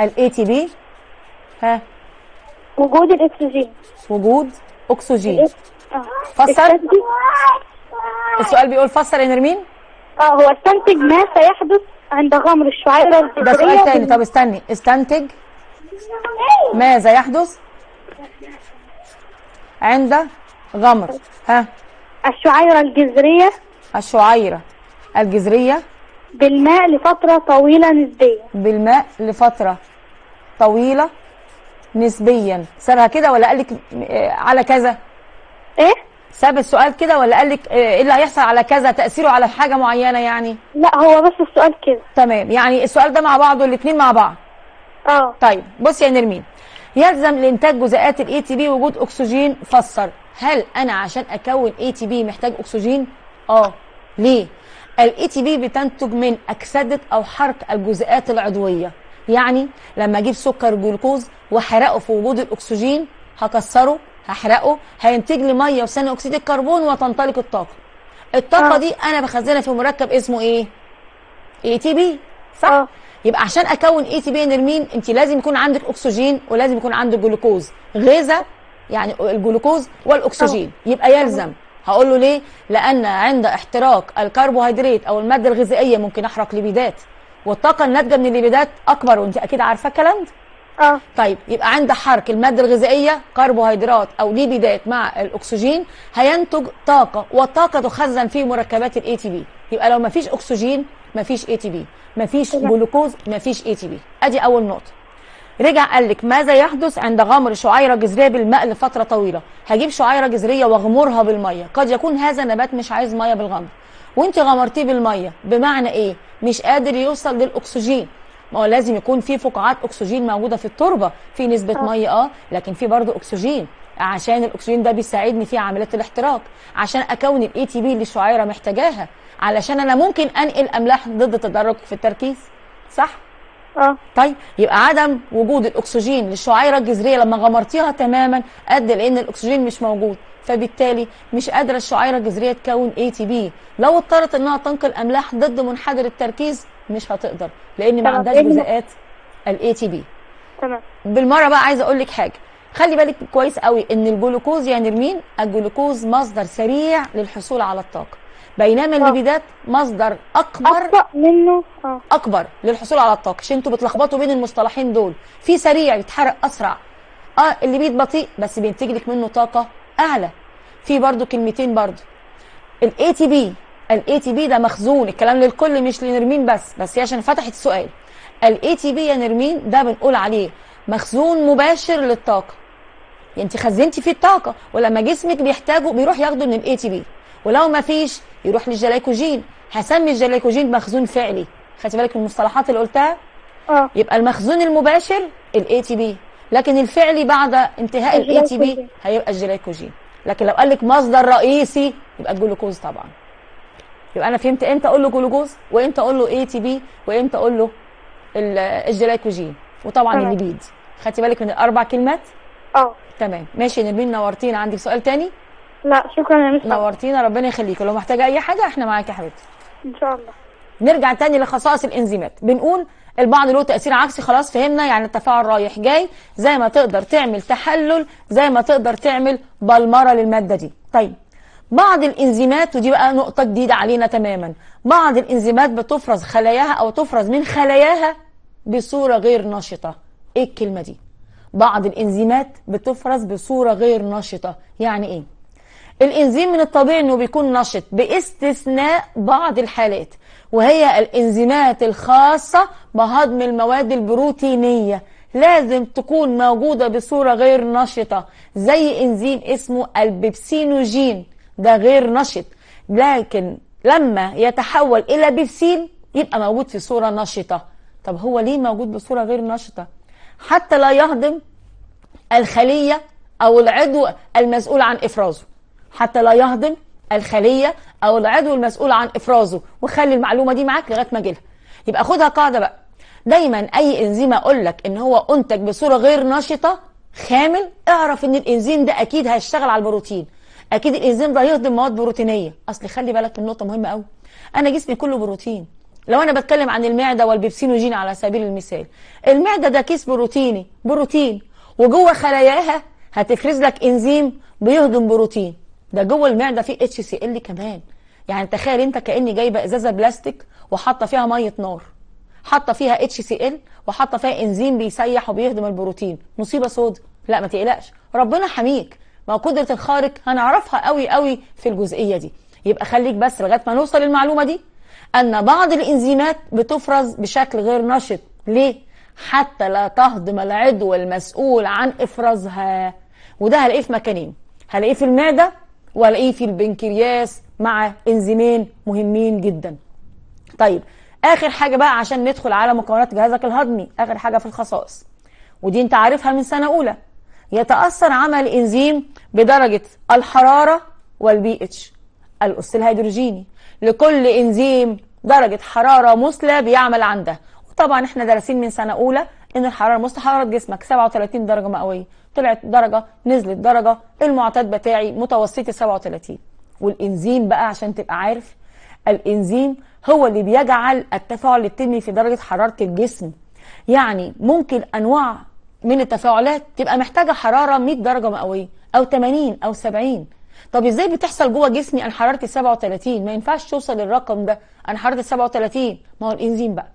الاي تي بي ها وجود الاكسجين وجود اكسجين إيه؟ آه. فسر السؤال بيقول فسر يا نرمين اه هو استنتج ما سيحدث عند غمر الشعاع الجذريه ده سؤال تاني طب استني استنتج ماذا يحدث عند غمر ها الشعيرة الجذرية الشعيرة الجذرية بالماء لفترة طويلة نسبيا بالماء لفترة طويلة نسبيا سابها كده ولا قال لك آه، على كذا ايه ساب السؤال كده ولا قال لك آه، ايه اللي هيحصل على كذا تاثيره على حاجه معينه يعني لا هو بس السؤال كده تمام يعني السؤال ده مع بعضه الاثنين مع بعض اه طيب بصي يا نرمين يلزم لإنتاج جزيئات الاي تي بي وجود أكسجين فسر هل أنا عشان أكون اي تي بي محتاج أكسجين؟ آه ليه؟ الاي تي بي بتنتج من أكسدة أو حرق الجزيئات العضوية يعني لما أجيب سكر جلوكوز وأحرقه في وجود الأكسجين هكسره هحرقه هينتج لي ميه وثاني اكسيد الكربون وتنطلق الطاقه الطاقه أوه. دي انا بخزنها في مركب اسمه ايه اي تي بي صح أوه. يبقى عشان اكون اي تي بي نرمين انت لازم يكون عندك اكسجين ولازم يكون عندك جلوكوز غذاء يعني الجلوكوز والاكسجين يبقى يلزم هقول له ليه لان عند احتراق الكربوهيدرات او الماده الغذائيه ممكن احرق ليبيدات والطاقه الناتجه من الليبيدات اكبر وانت اكيد عارفه الكلام ده اه طيب يبقى عند حرق الماده الغذائيه كربوهيدرات او ليبيدات مع الاكسجين هينتج طاقه والطاقه تخزن في مركبات الاي تي بي يبقى لو ما فيش اكسجين ما فيش اي تي بي مفيش جلوكوز مفيش اي تي بي ادي اول نقطه رجع قال لك ماذا يحدث عند غمر شعيره جذريه بالماء لفتره طويله هجيب شعيره جذريه واغمرها بالميه قد يكون هذا نبات مش عايز ميه بالغمر وانت غمرتيه بالميه بمعنى ايه مش قادر يوصل للاكسجين ما هو لازم يكون في فقاعات اكسجين موجوده في التربه في نسبه ميه اه لكن في برضه اكسجين عشان الاكسجين ده بيساعدني في عمليه الاحتراق عشان اكون الاي تي بي اللي الشعيره محتاجاها علشان انا ممكن انقل املاح ضد التدرج في التركيز صح اه طيب يبقى عدم وجود الاكسجين للشعيره الجذريه لما غمرتيها تماما ادى لان الاكسجين مش موجود فبالتالي مش قادره الشعيره الجذريه تكون اي تي بي لو اضطرت انها تنقل املاح ضد منحدر التركيز مش هتقدر لان ما عندهاش جزيئات الاي تي بي تمام بالمره بقى عايزه اقول لك حاجه خلي بالك كويس قوي ان الجلوكوز يعني مين الجلوكوز مصدر سريع للحصول على الطاقه بينما الليبيدات آه. مصدر اكبر اكبر منه أه. اكبر للحصول على الطاقه عشان انتوا بتلخبطوا بين المصطلحين دول في سريع بيتحرق اسرع اه اللي بيت بطيء بس بينتج لك منه طاقه اعلى في برضو كلمتين برضو الاي تي بي الاي تي بي ده مخزون الكلام للكل مش لنرمين بس بس هي عشان فتحت السؤال الاي تي بي يا نرمين ده بنقول عليه مخزون مباشر للطاقه يعني انت خزنتي فيه الطاقه ولما جسمك بيحتاجه بيروح ياخده من الاي تي بي ولو ما فيش يروح للجلايكوجين هسمي الجلايكوجين مخزون فعلي خدت بالك من المصطلحات اللي قلتها اه يبقى المخزون المباشر الاي تي بي لكن الفعلي بعد انتهاء الاي تي بي هيبقى الجلايكوجين لكن لو قال لك مصدر رئيسي يبقى الجلوكوز طبعا يبقى انا فهمت امتى اقول له جلوكوز وامتى اقول له اي تي بي وامتى اقول له الجلايكوجين وطبعا آه. الليبيد خدتي بالك من الاربع كلمات اه تمام ماشي نرمين نورتينا عندك سؤال تاني لا شكرا يا مستر نورتينا ربنا يخليك لو محتاجه اي حاجه احنا معاك يا حبيبتي ان شاء الله نرجع تاني لخصائص الانزيمات بنقول البعض له تاثير عكسي خلاص فهمنا يعني التفاعل رايح جاي زي ما تقدر تعمل تحلل زي ما تقدر تعمل بلمره للماده دي طيب بعض الانزيمات ودي بقى نقطه جديده علينا تماما بعض الانزيمات بتفرز خلاياها او تفرز من خلاياها بصوره غير نشطه ايه الكلمه دي بعض الانزيمات بتفرز بصوره غير نشطه يعني ايه الإنزيم من الطبيعي أنه بيكون نشط باستثناء بعض الحالات وهي الإنزيمات الخاصة بهضم المواد البروتينية لازم تكون موجودة بصورة غير نشطة زي إنزيم اسمه البيبسينوجين ده غير نشط لكن لما يتحول إلى بيبسين يبقى موجود في صورة نشطة طب هو ليه موجود بصورة غير نشطة حتى لا يهضم الخلية أو العضو المسؤول عن إفرازه حتى لا يهضم الخليه او العضو المسؤول عن افرازه وخلي المعلومه دي معاك لغايه ما اجيلها يبقى خدها قاعده بقى دايما اي انزيم اقول لك ان هو انتج بصوره غير نشطه خامل اعرف ان الانزيم ده اكيد هيشتغل على البروتين اكيد الانزيم ده هيهضم مواد بروتينيه اصل خلي بالك من نقطه مهمه قوي انا جسمي كله بروتين لو انا بتكلم عن المعده والبيبسينوجين على سبيل المثال المعده ده كيس بروتيني بروتين وجوه خلاياها هتفرز لك انزيم بيهضم بروتين ده جوه المعده في اتش سي ال كمان يعني تخيل انت كاني جايبه ازازه بلاستيك وحاطه فيها ميه نار حاطه فيها اتش سي ال وحاطه فيها انزيم بيسيح وبيهضم البروتين مصيبه سودا لا ما تقلقش ربنا حميك ما قدره الخارق هنعرفها قوي قوي في الجزئيه دي يبقى خليك بس لغايه ما نوصل للمعلومه دي ان بعض الانزيمات بتفرز بشكل غير نشط ليه حتى لا تهضم العضو المسؤول عن افرازها وده هلاقيه في مكانين هلاقيه في المعده والاقيه في البنكرياس مع انزيمين مهمين جدا طيب اخر حاجه بقى عشان ندخل على مكونات جهازك الهضمي اخر حاجه في الخصائص ودي انت عارفها من سنه اولى يتاثر عمل الانزيم بدرجه الحراره والبي اتش الاس الهيدروجيني لكل انزيم درجه حراره مثلى بيعمل عندها وطبعا احنا دارسين من سنه اولى ان الحراره مثلى حراره جسمك 37 درجه مئويه طلعت درجه نزلت درجه المعتاد بتاعي متوسطي 37 والانزيم بقى عشان تبقى عارف الانزيم هو اللي بيجعل التفاعل يتم في درجه حراره الجسم يعني ممكن انواع من التفاعلات تبقى محتاجه حراره 100 درجه مئويه او 80 او 70 طب ازاي بتحصل جوه جسمي انا حرارتي 37 ما ينفعش توصل للرقم ده انا حرارتي 37 ما هو الانزيم بقى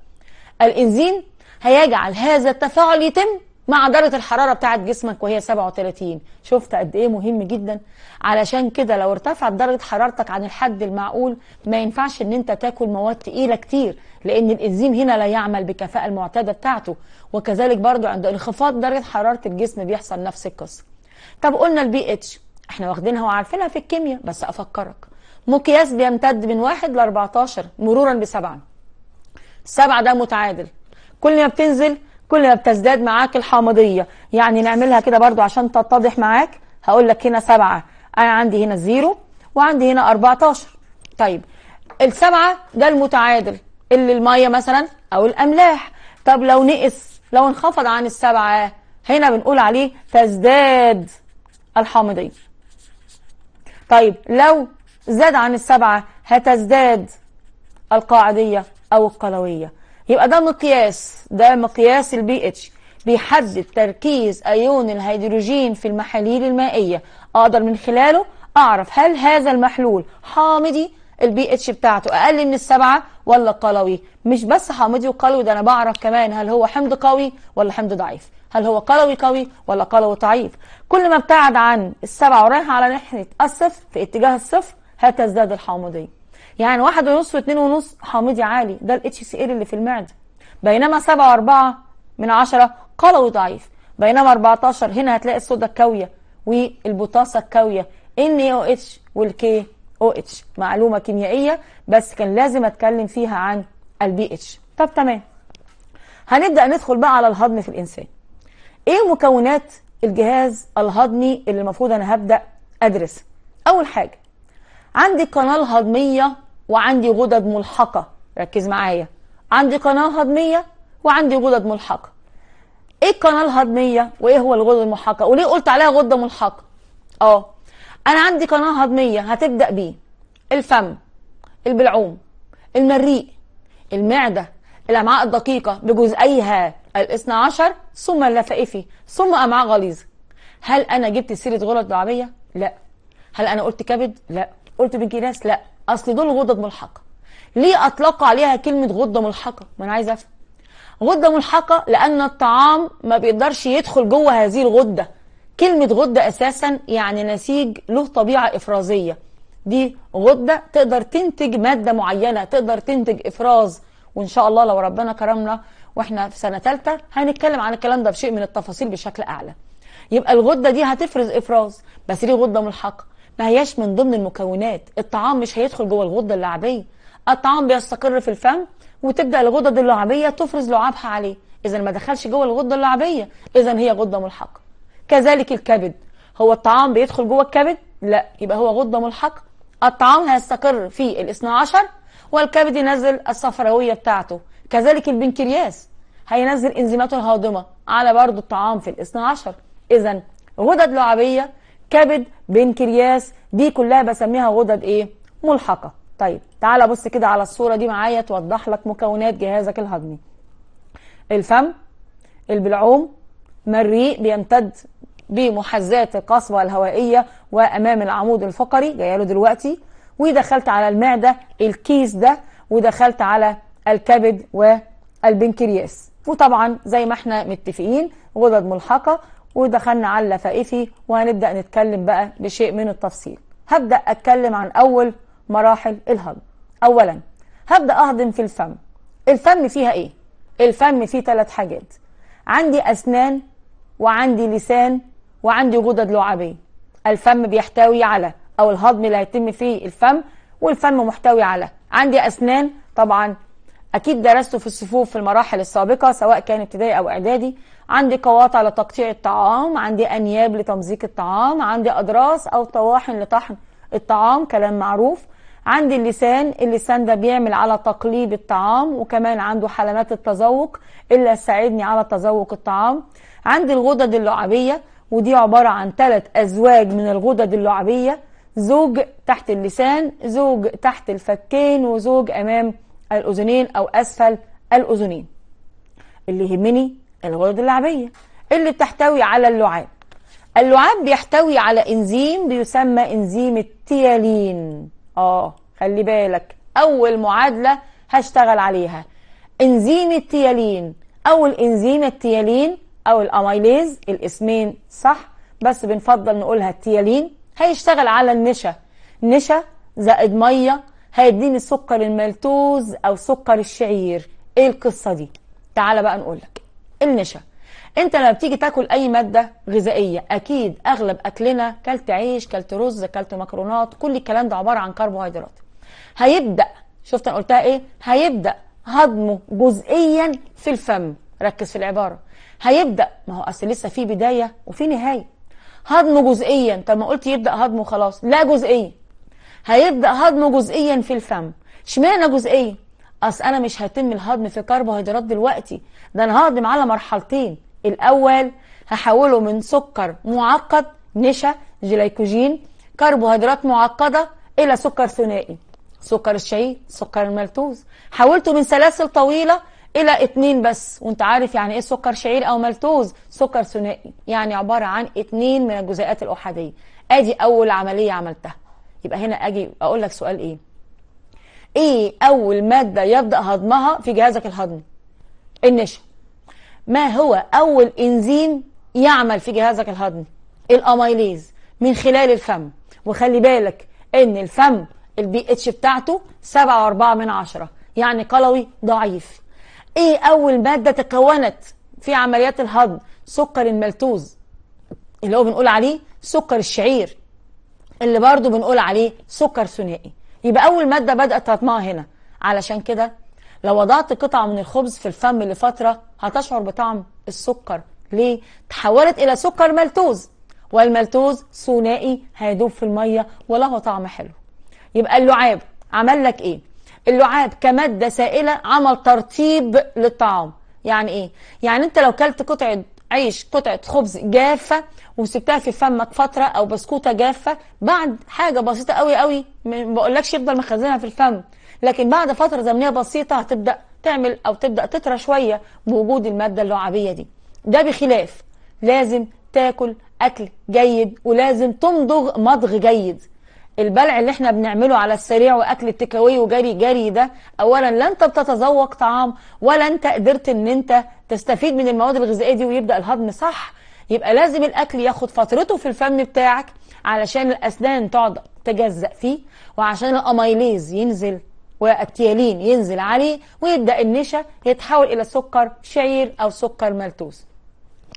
الانزيم هيجعل هذا التفاعل يتم مع درجة الحرارة بتاعت جسمك وهي 37 شفت قد ايه مهم جدا علشان كده لو ارتفعت درجة حرارتك عن الحد المعقول ما ينفعش ان انت تاكل مواد تقيلة كتير لان الانزيم هنا لا يعمل بكفاءة المعتادة بتاعته وكذلك برضو عند انخفاض درجة حرارة الجسم بيحصل نفس القصة طب قلنا البي اتش احنا واخدينها وعارفينها في الكيمياء بس افكرك مقياس بيمتد من 1 ل 14 مرورا بسبعة 7 ده متعادل كل ما بتنزل كل ما بتزداد معاك الحامضيه يعني نعملها كده برضو عشان تتضح معاك هقول لك هنا سبعة انا عندي هنا زيرو وعندي هنا 14 طيب السبعة ده المتعادل اللي الميه مثلا او الاملاح طب لو نقص لو انخفض عن السبعة هنا بنقول عليه تزداد الحامضيه طيب لو زاد عن السبعة هتزداد القاعدية أو القلوية يبقى ده مقياس ده مقياس البي اتش بيحدد تركيز ايون الهيدروجين في المحاليل المائيه اقدر من خلاله اعرف هل هذا المحلول حامضي البي اتش بتاعته اقل من السبعه ولا قلوي مش بس حامضي وقلوي ده انا بعرف كمان هل هو حمض قوي ولا حمض ضعيف هل هو قلوي قوي ولا قلوي ضعيف كل ما ابتعد عن السبعه ورايح على ناحيه الصفر في اتجاه الصفر هتزداد الحامضيه يعني واحد ونص واتنين ونص حامضي عالي ده الاتش سي ال اللي في المعده بينما سبعة واربعة من عشرة قلوي ضعيف بينما 14 هنا هتلاقي الصودا الكاوية والبوتاسة الكاوية ان او اتش والكي او اتش معلومة كيميائية بس كان لازم اتكلم فيها عن البي اتش طب تمام هنبدأ ندخل بقى على الهضم في الانسان ايه مكونات الجهاز الهضمي اللي المفروض انا هبدأ ادرسها اول حاجة عندي قناة هضمية وعندي غدد ملحقة ركز معايا عندي قناة هضمية وعندي غدد ملحقة ايه القناة الهضمية وايه هو الغدد الملحقة وليه قلت عليها غدة ملحقة اه انا عندي قناة هضمية هتبدأ بيه الفم البلعوم المريء المعدة الأمعاء الدقيقة بجزئيها الاثنى عشر ثم اللفائفي ثم أمعاء غليظة هل أنا جبت سيرة غلط دعابيه لا هل أنا قلت كبد؟ لا قلت بنكيناس؟ لا اصل دول غدد ملحقه ليه اطلقوا عليها كلمه غده ملحقه ما انا عايز افهم غده ملحقه لان الطعام ما بيقدرش يدخل جوه هذه الغده كلمه غده اساسا يعني نسيج له طبيعه افرازيه دي غده تقدر تنتج ماده معينه تقدر تنتج افراز وان شاء الله لو ربنا كرمنا واحنا في سنه ثالثه هنتكلم عن الكلام ده بشيء من التفاصيل بشكل اعلى يبقى الغده دي هتفرز افراز بس ليه غده ملحقه ما هياش من ضمن المكونات الطعام مش هيدخل جوه الغده اللعابيه الطعام بيستقر في الفم وتبدا الغدد اللعابيه تفرز لعابها عليه اذا ما دخلش جوه الغده اللعابيه اذا هي غده ملحقه كذلك الكبد هو الطعام بيدخل جوه الكبد لا يبقى هو غده ملحقه الطعام هيستقر في الاثنى عشر والكبد ينزل الصفراويه بتاعته كذلك البنكرياس هينزل انزيماته الهاضمه على برضه الطعام في الاثنى عشر اذا غدد لعابيه كبد بنكرياس دي كلها بسميها غدد ايه ملحقه طيب تعال بص كده على الصوره دي معايا توضح لك مكونات جهازك الهضمي الفم البلعوم مريء بيمتد بمحزات القصبة الهوائية وأمام العمود الفقري جايله دلوقتي ودخلت على المعدة الكيس ده ودخلت على الكبد والبنكرياس وطبعا زي ما احنا متفقين غدد ملحقة ودخلنا على اللفائفي وهنبدأ نتكلم بقى بشيء من التفصيل هبدأ أتكلم عن أول مراحل الهضم أولا هبدأ أهضم في الفم الفم فيها إيه؟ الفم فيه ثلاث حاجات عندي أسنان وعندي لسان وعندي غدد لعابية الفم بيحتوي على أو الهضم اللي هيتم فيه الفم والفم محتوي على عندي أسنان طبعا أكيد درسته في الصفوف في المراحل السابقة سواء كان ابتدائي أو إعدادي عندي قواطع لتقطيع الطعام عندي أنياب لتمزيق الطعام عندي أضراس أو طواحن لطحن الطعام كلام معروف عندي اللسان اللسان ده بيعمل على تقليب الطعام وكمان عنده حلمات التذوق اللي تساعدني على تذوق الطعام عندي الغدد اللعابية ودي عبارة عن ثلاث أزواج من الغدد اللعابية زوج تحت اللسان زوج تحت الفكين وزوج أمام الأذنين أو أسفل الأذنين اللي يهمني الغدد اللعابية اللي بتحتوي على اللعاب اللعاب بيحتوي على انزيم بيسمى انزيم التيالين اه خلي بالك اول معادله هشتغل عليها انزيم التيالين او الانزيم التيالين او الاميليز الاسمين صح بس بنفضل نقولها التيالين هيشتغل على النشا نشا زائد ميه هيديني سكر الملتوز او سكر الشعير ايه القصه دي تعالى بقى نقول لك النشا انت لما بتيجي تاكل اي ماده غذائيه اكيد اغلب اكلنا كلت عيش كلت رز كلت مكرونات كل الكلام ده عباره عن كربوهيدرات هيبدا شفت انا قلتها ايه هيبدا هضمه جزئيا في الفم ركز في العباره هيبدا ما هو اصل لسه في بدايه وفي نهايه هضمه جزئيا طب ما قلت يبدا هضمه خلاص لا جزئيا هيبدأ هضمه جزئيا في الفم اشمعنى جزئيا اصل انا مش هيتم الهضم في كربوهيدرات دلوقتي ده انا ههضم على مرحلتين الاول هحوله من سكر معقد نشا جليكوجين كربوهيدرات معقده الى سكر ثنائي سكر الشعير سكر الملتوز حولته من سلاسل طويله الى اتنين بس وانت عارف يعني ايه سكر شعير او ملتوز سكر ثنائي يعني عباره عن اتنين من الجزيئات الاحاديه ادي اول عمليه عملتها يبقى هنا اجي اقول لك سؤال ايه ايه اول ماده يبدا هضمها في جهازك الهضمي النشا ما هو اول انزيم يعمل في جهازك الهضمي الاميليز من خلال الفم وخلي بالك ان الفم البي اتش بتاعته 7.4 من عشرة يعني قلوي ضعيف ايه اول ماده تكونت في عمليات الهضم سكر الملتوز اللي هو بنقول عليه سكر الشعير اللي برضه بنقول عليه سكر ثنائي يبقى أول مادة بدأت تطمع هنا علشان كده لو وضعت قطعة من الخبز في الفم لفترة هتشعر بطعم السكر ليه؟ تحولت إلى سكر ملتوز والملتوز ثنائي هيدوب في المية وله طعم حلو يبقى اللعاب عمل لك إيه؟ اللعاب كمادة سائلة عمل ترطيب للطعام يعني إيه؟ يعني أنت لو كلت قطعة عيش قطعة خبز جافة وسبتها في فمك فترة أو بسكوتة جافة بعد حاجة بسيطة قوي قوي ما بقولكش يفضل مخزنها في الفم لكن بعد فترة زمنية بسيطة هتبدأ تعمل أو تبدأ تطرى شوية بوجود المادة اللعابية دي ده بخلاف لازم تاكل أكل جيد ولازم تمضغ مضغ جيد البلع اللي احنا بنعمله على السريع واكل التكاوي وجري جري ده اولا لا انت بتتذوق طعام ولا انت قدرت ان انت تستفيد من المواد الغذائيه دي ويبدا الهضم صح يبقى لازم الاكل ياخد فترته في الفم بتاعك علشان الاسنان تقعد تجزأ فيه وعشان الاميليز ينزل والكيالين ينزل عليه ويبدا النشا يتحول الى سكر شعير او سكر ملتوز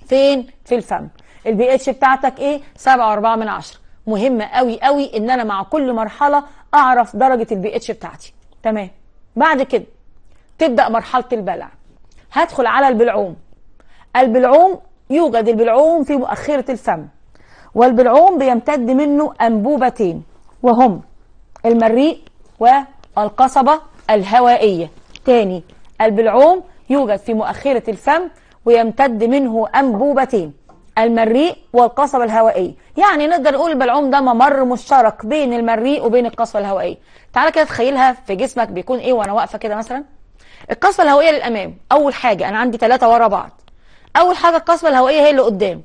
فين في الفم البي اتش بتاعتك ايه 7.4 من 10 مهمه قوي قوي ان انا مع كل مرحله اعرف درجه البي اتش بتاعتي تمام بعد كده تبدا مرحله البلع هدخل على البلعوم البلعوم يوجد البلعوم في مؤخرة الفم والبلعوم بيمتد منه أنبوبتين وهم المريء والقصبة الهوائية تاني البلعوم يوجد في مؤخرة الفم ويمتد منه أنبوبتين المريء والقصبة الهوائية يعني نقدر نقول البلعوم ده ممر مشترك بين المريء وبين القصبة الهوائية تعالى كده تخيلها في جسمك بيكون ايه وانا واقفة كده مثلا القصبة الهوائية للأمام أول حاجة أنا عندي ثلاثة ورا بعض أول حاجة القصبة الهوائية هي اللي قدام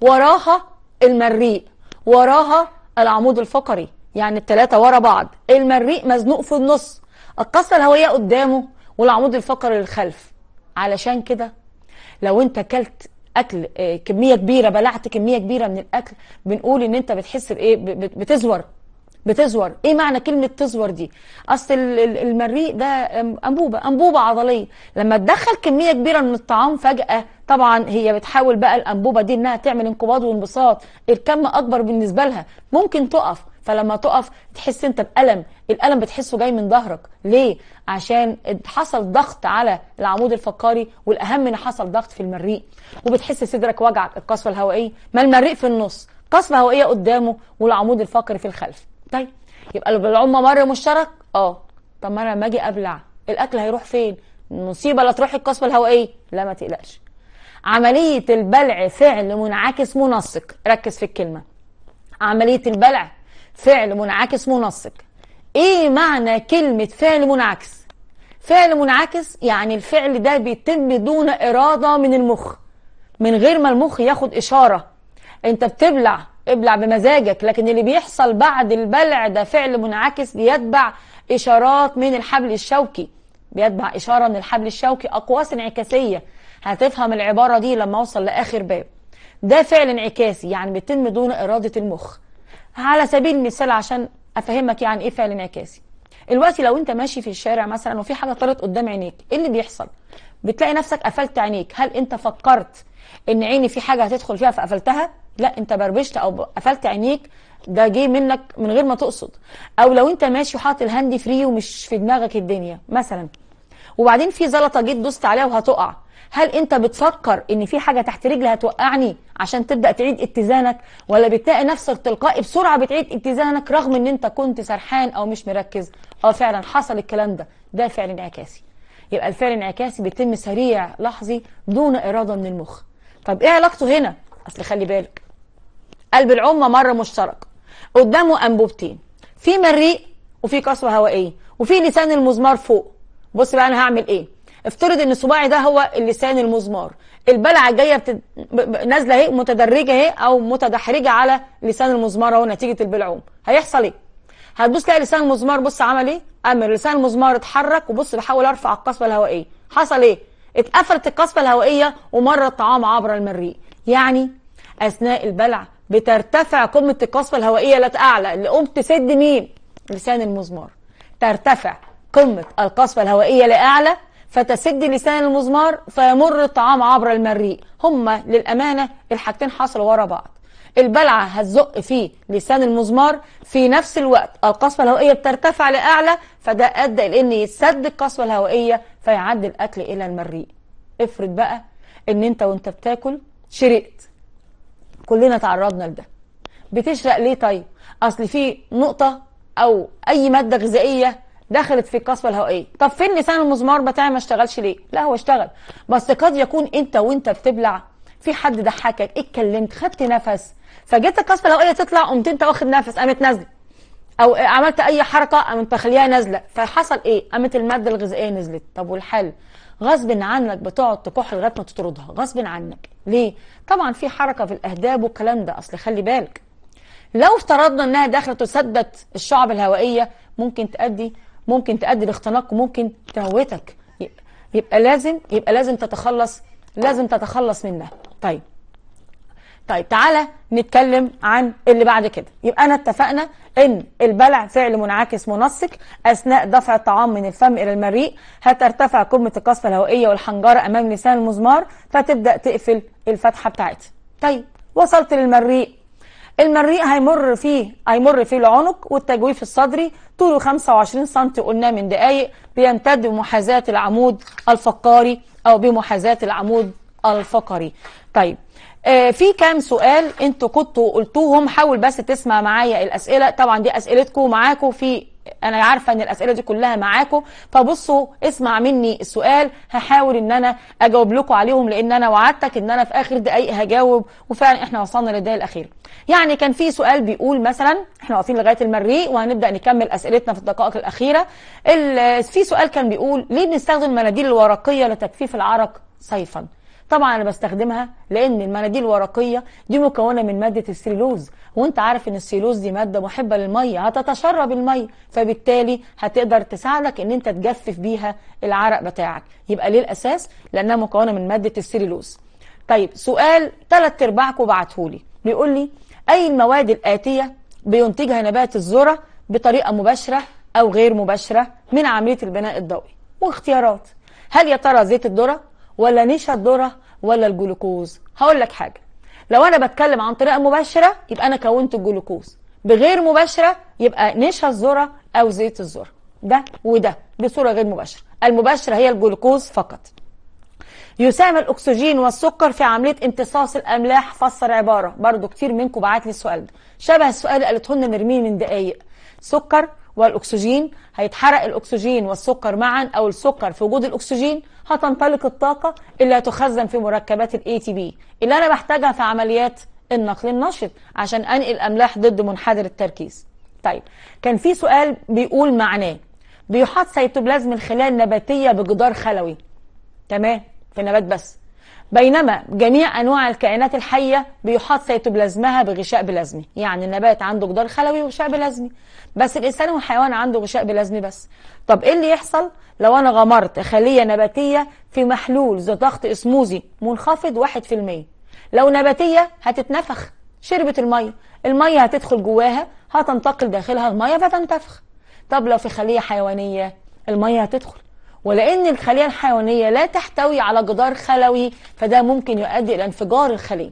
وراها المريء وراها العمود الفقري يعني الثلاثة ورا بعض المريء مزنوق في النص القصة الهوائية قدامه والعمود الفقري للخلف علشان كده لو انت كلت اكل آه، كميه كبيره بلعت كميه كبيره من الاكل بنقول ان انت بتحس بايه بتزور بتزور ايه معنى كلمه تزور دي اصل المريء ده انبوبه انبوبه عضليه لما تدخل كميه كبيره من الطعام فجاه طبعا هي بتحاول بقى الانبوبه دي انها تعمل انقباض وانبساط الكم اكبر بالنسبه لها ممكن تقف فلما تقف تحس انت بألم الألم بتحسه جاي من ظهرك ليه عشان حصل ضغط على العمود الفقري والأهم ان حصل ضغط في المريء وبتحس صدرك وجعك القصفة الهوائية ما المريء في النص قصفة هوائية قدامه والعمود الفقري في الخلف طيب يبقى العمى مر مشترك اه طب ما انا لما اجي ابلع الاكل هيروح فين المصيبه لا تروح القصبه الهوائيه لا ما تقلقش عمليه البلع فعل منعكس منسق ركز في الكلمه عمليه البلع فعل منعكس منسق ايه معنى كلمه فعل منعكس فعل منعكس يعني الفعل ده بيتم دون اراده من المخ من غير ما المخ ياخد اشاره انت بتبلع ابلع بمزاجك لكن اللي بيحصل بعد البلع ده فعل منعكس بيتبع إشارات من الحبل الشوكي بيتبع إشارة من الحبل الشوكي أقواس انعكاسية هتفهم العبارة دي لما أوصل لآخر باب ده فعل انعكاسي يعني بيتم دون إرادة المخ على سبيل المثال عشان أفهمك يعني إيه فعل انعكاسي دلوقتي لو أنت ماشي في الشارع مثلا وفي حاجة طارت قدام عينيك إيه اللي بيحصل؟ بتلاقي نفسك قفلت عينيك هل أنت فكرت إن عيني في حاجة هتدخل فيها فقفلتها؟ لا انت بربشت او قفلت عينيك ده جه منك من غير ما تقصد او لو انت ماشي وحاطط الهاند فري ومش في دماغك الدنيا مثلا وبعدين في زلطه جيت دوست عليها وهتقع هل انت بتفكر ان في حاجه تحت رجلي هتوقعني عشان تبدا تعيد اتزانك ولا بتلاقي نفسك تلقائي بسرعه بتعيد اتزانك رغم ان انت كنت سرحان او مش مركز اه فعلا حصل الكلام ده ده فعل انعكاسي يبقى الفعل انعكاسي بيتم سريع لحظي دون اراده من المخ طب ايه علاقته هنا اصل خلي بالك قلب العمة مر مشترك قدامه أنبوبتين في مريء وفي قصوى هوائية وفي لسان المزمار فوق بص بقى أنا هعمل إيه افترض ان صباعي ده هو اللسان المزمار البلعه جايه بتد... نازله اهي متدرجه اهي او متدحرجه على لسان المزمار اهو نتيجه البلعوم هيحصل ايه هتبص تلاقي لسان المزمار بص عمل ايه امر لسان المزمار اتحرك وبص بحاول ارفع القصبه الهوائيه حصل ايه اتقفلت القصبه الهوائيه ومر الطعام عبر المريء يعني اثناء البلع بترتفع قمة القصف الهوائية لا تعلى اللي قمت تسد مين لسان المزمار ترتفع قمة القصف الهوائية لأعلى فتسد لسان المزمار فيمر الطعام عبر المريء هما للأمانة الحاجتين حصلوا ورا بعض البلعة هتزق في لسان المزمار في نفس الوقت القصفة الهوائية بترتفع لأعلى فده أدى لأن يسد القصفة الهوائية فيعدي الأكل إلى المريء افرض بقى إن أنت وأنت بتاكل شرقت كلنا تعرضنا لده بتشرق ليه طيب اصل في نقطه او اي ماده غذائيه دخلت في القصبه الهوائيه طب فين لسان المزمار بتاعي ما اشتغلش ليه لا هو اشتغل بس قد يكون انت وانت بتبلع في حد ضحكك اتكلمت خدت نفس فجيت القصبه الهوائيه تطلع قمت انت واخد نفس قامت نازله او عملت اي حركه قامت مخليها نازله فحصل ايه قامت الماده الغذائيه نزلت طب والحل غصب عنك بتقعد تكح لغايه ما تطردها غصب عنك ليه طبعا في حركه في الاهداب والكلام ده اصل خلي بالك لو افترضنا انها داخله تسدد الشعب الهوائيه ممكن تؤدي ممكن تؤدي لاختناق وممكن تموتك يبقى لازم يبقى لازم تتخلص لازم تتخلص منها طيب طيب تعالى نتكلم عن اللي بعد كده يبقى انا اتفقنا ان البلع فعل منعكس منسق اثناء دفع الطعام من الفم الى المريء هترتفع قمه القصفه الهوائيه والحنجره امام لسان المزمار فتبدا تقفل الفتحه بتاعتها طيب وصلت للمريء المريء هيمر فيه هيمر فيه العنق والتجويف الصدري طوله 25 سم قلنا من دقايق بيمتد بمحاذاه العمود الفقاري او بمحاذاه العمود الفقري طيب آه، في كام سؤال انتوا كنتوا قلتوهم حاول بس تسمع معايا الاسئله طبعا دي اسئلتكم معاكم في انا عارفه ان الاسئله دي كلها معاكم فبصوا اسمع مني السؤال هحاول ان انا اجاوب لكم عليهم لان انا وعدتك ان انا في اخر دقائق هجاوب وفعلا احنا وصلنا للدقيقه الاخيره يعني كان في سؤال بيقول مثلا احنا واقفين لغايه المريء وهنبدا نكمل اسئلتنا في الدقائق الاخيره في سؤال كان بيقول ليه بنستخدم المناديل الورقيه لتجفيف العرق صيفا طبعا انا بستخدمها لان المناديل الورقيه دي مكونه من ماده السيلوز وانت عارف ان السيلوز دي ماده محبه للميه هتتشرب الميه فبالتالي هتقدر تساعدك ان انت تجفف بيها العرق بتاعك يبقى ليه الاساس لانها مكونه من ماده السيلوز طيب سؤال ثلاث ارباعكم بعتهولي بيقول لي اي المواد الاتيه بينتجها نبات الذره بطريقه مباشره او غير مباشره من عمليه البناء الضوئي واختيارات هل يا ترى زيت الذره ولا نشا الذره ولا الجلوكوز هقول لك حاجه لو انا بتكلم عن طريقه مباشره يبقى انا كونت الجلوكوز بغير مباشره يبقى نشا الذره او زيت الذره ده وده بصوره غير مباشره المباشره هي الجلوكوز فقط يساهم الاكسجين والسكر في عمليه امتصاص الاملاح فسر عباره برضو كتير منكم بعت لي السؤال ده شبه السؤال اللي قالته لنا نرمين من دقايق سكر والاكسجين هيتحرق الاكسجين والسكر معا او السكر في وجود الاكسجين هتنطلق الطاقة اللي هتخزن في مركبات الاي تي بي اللي أنا بحتاجها في عمليات النقل النشط عشان أنقل أملاح ضد منحدر التركيز طيب كان في سؤال بيقول معناه بيحاط سيتوبلازم الخلايا النباتية بجدار خلوي تمام في النبات بس بينما جميع أنواع الكائنات الحية بيحاط سيتوبلازمها بغشاء بلازمي يعني النبات عنده جدار خلوي وغشاء بلازمي بس الإنسان والحيوان عنده غشاء بلازمي بس طب إيه اللي يحصل لو أنا غمرت خلية نباتية في محلول ذو ضغط إسموزي منخفض 1% لو نباتية هتتنفخ شربت المية المية هتدخل جواها هتنتقل داخلها المية فتنتفخ طب لو في خلية حيوانية المية هتدخل ولأن الخلية الحيوانية لا تحتوي على جدار خلوي فده ممكن يؤدي إلى انفجار الخلية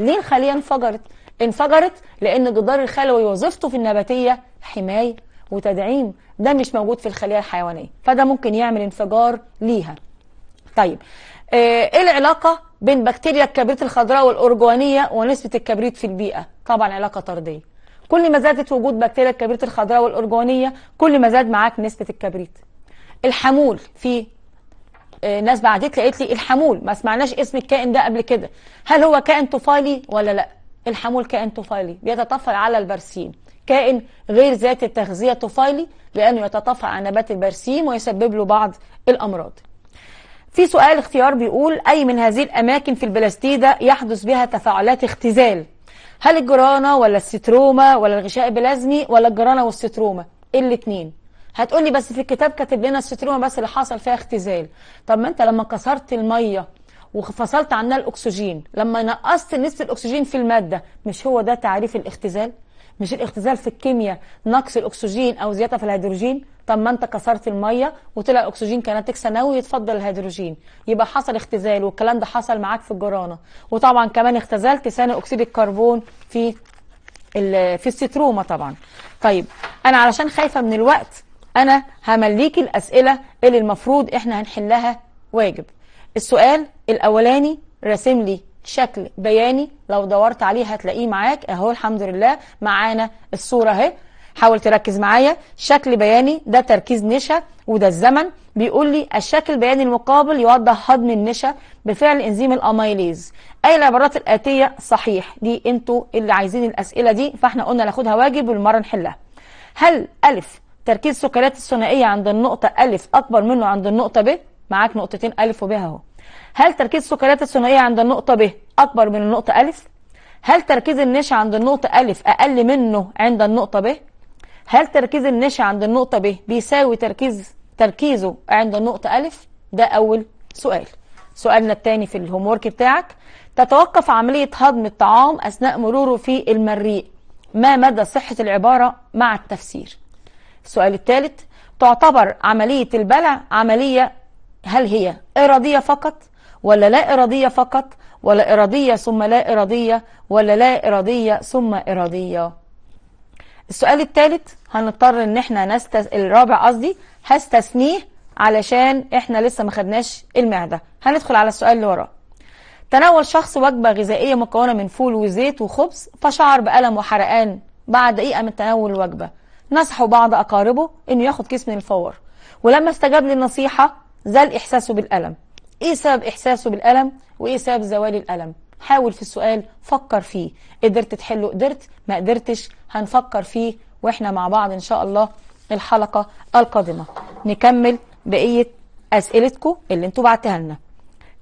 ليه الخلية انفجرت؟ انفجرت لأن الجدار الخلوي وظيفته في النباتية حماية وتدعيم ده مش موجود في الخلية الحيوانية فده ممكن يعمل انفجار ليها طيب آه، ايه العلاقة بين بكتيريا الكبريت الخضراء والأرجوانية ونسبة الكبريت في البيئة طبعا علاقة طردية كل ما زادت وجود بكتيريا الكبريت الخضراء والأرجوانية كل ما زاد معاك نسبة الكبريت الحمول في آه، ناس بعتت لي قالت لي الحمول ما سمعناش اسم الكائن ده قبل كده هل هو كائن طفالي ولا لا الحمول كائن طفالي بيتطفل على البرسيم كائن غير ذات التغذية طفالي لأنه يتطفل على نبات البرسيم ويسبب له بعض الأمراض في سؤال اختيار بيقول أي من هذه الأماكن في البلاستيدة يحدث بها تفاعلات اختزال هل الجرانة ولا الستروما ولا الغشاء البلازمي ولا الجرانة والستروما الاثنين هتقولي بس في الكتاب كاتب لنا الستروما بس اللي حصل فيها اختزال طب ما انت لما كسرت الميه وفصلت عنها الاكسجين لما نقصت نسبه الاكسجين في الماده مش هو ده تعريف الاختزال مش الاختزال في الكيمياء نقص الاكسجين او زياده في الهيدروجين طب ما انت كسرت الميه وطلع اكسجين كانت ثانوي يتفضل الهيدروجين يبقى حصل اختزال والكلام ده حصل معاك في الجرانه وطبعا كمان اختزلت ثاني اكسيد الكربون في في الستروما طبعا طيب انا علشان خايفه من الوقت انا همليك الاسئله اللي المفروض احنا هنحلها واجب السؤال الاولاني راسم لي شكل بياني لو دورت عليه هتلاقيه معاك اهو الحمد لله معانا الصوره اهي حاول تركز معايا شكل بياني ده تركيز نشا وده الزمن بيقول لي الشكل البياني المقابل يوضح هضم النشا بفعل انزيم الاميليز اي العبارات الاتيه صحيح دي انتوا اللي عايزين الاسئله دي فاحنا قلنا ناخدها واجب والمره نحلها هل الف تركيز سكريات الثنائيه عند النقطه الف اكبر منه عند النقطه ب معاك نقطتين الف وب اهو هل تركيز سكريات الثنائيه عند النقطه ب اكبر من النقطه الف هل تركيز النشا عند النقطه الف اقل منه عند النقطه ب هل تركيز النشا عند النقطه ب بيساوي تركيز تركيزه عند النقطه الف ده اول سؤال سؤالنا الثاني في الهوم ورك بتاعك تتوقف عملية هضم الطعام أثناء مروره في المريء ما مدى صحة العبارة مع التفسير السؤال الثالث تعتبر عملية البلع عملية هل هي إرادية فقط ولا لا إرادية فقط ولا إرادية ثم لا إرادية ولا لا إرادية ثم إرادية السؤال الثالث هنضطر ان احنا نستس... الرابع قصدي هستثنيه علشان احنا لسه ما خدناش المعدة هندخل على السؤال اللي وراه تناول شخص وجبة غذائية مكونة من فول وزيت وخبز فشعر بألم وحرقان بعد دقيقة من تناول الوجبة نصحوا بعض أقاربه إنه ياخد كيس من الفور ولما استجاب للنصيحة زال إحساسه بالألم إيه سبب إحساسه بالألم وإيه سبب زوال الألم حاول في السؤال فكر فيه قدرت تحله قدرت ما قدرتش هنفكر فيه وإحنا مع بعض إن شاء الله الحلقة القادمة نكمل بقية أسئلتكم اللي انتوا بعتها لنا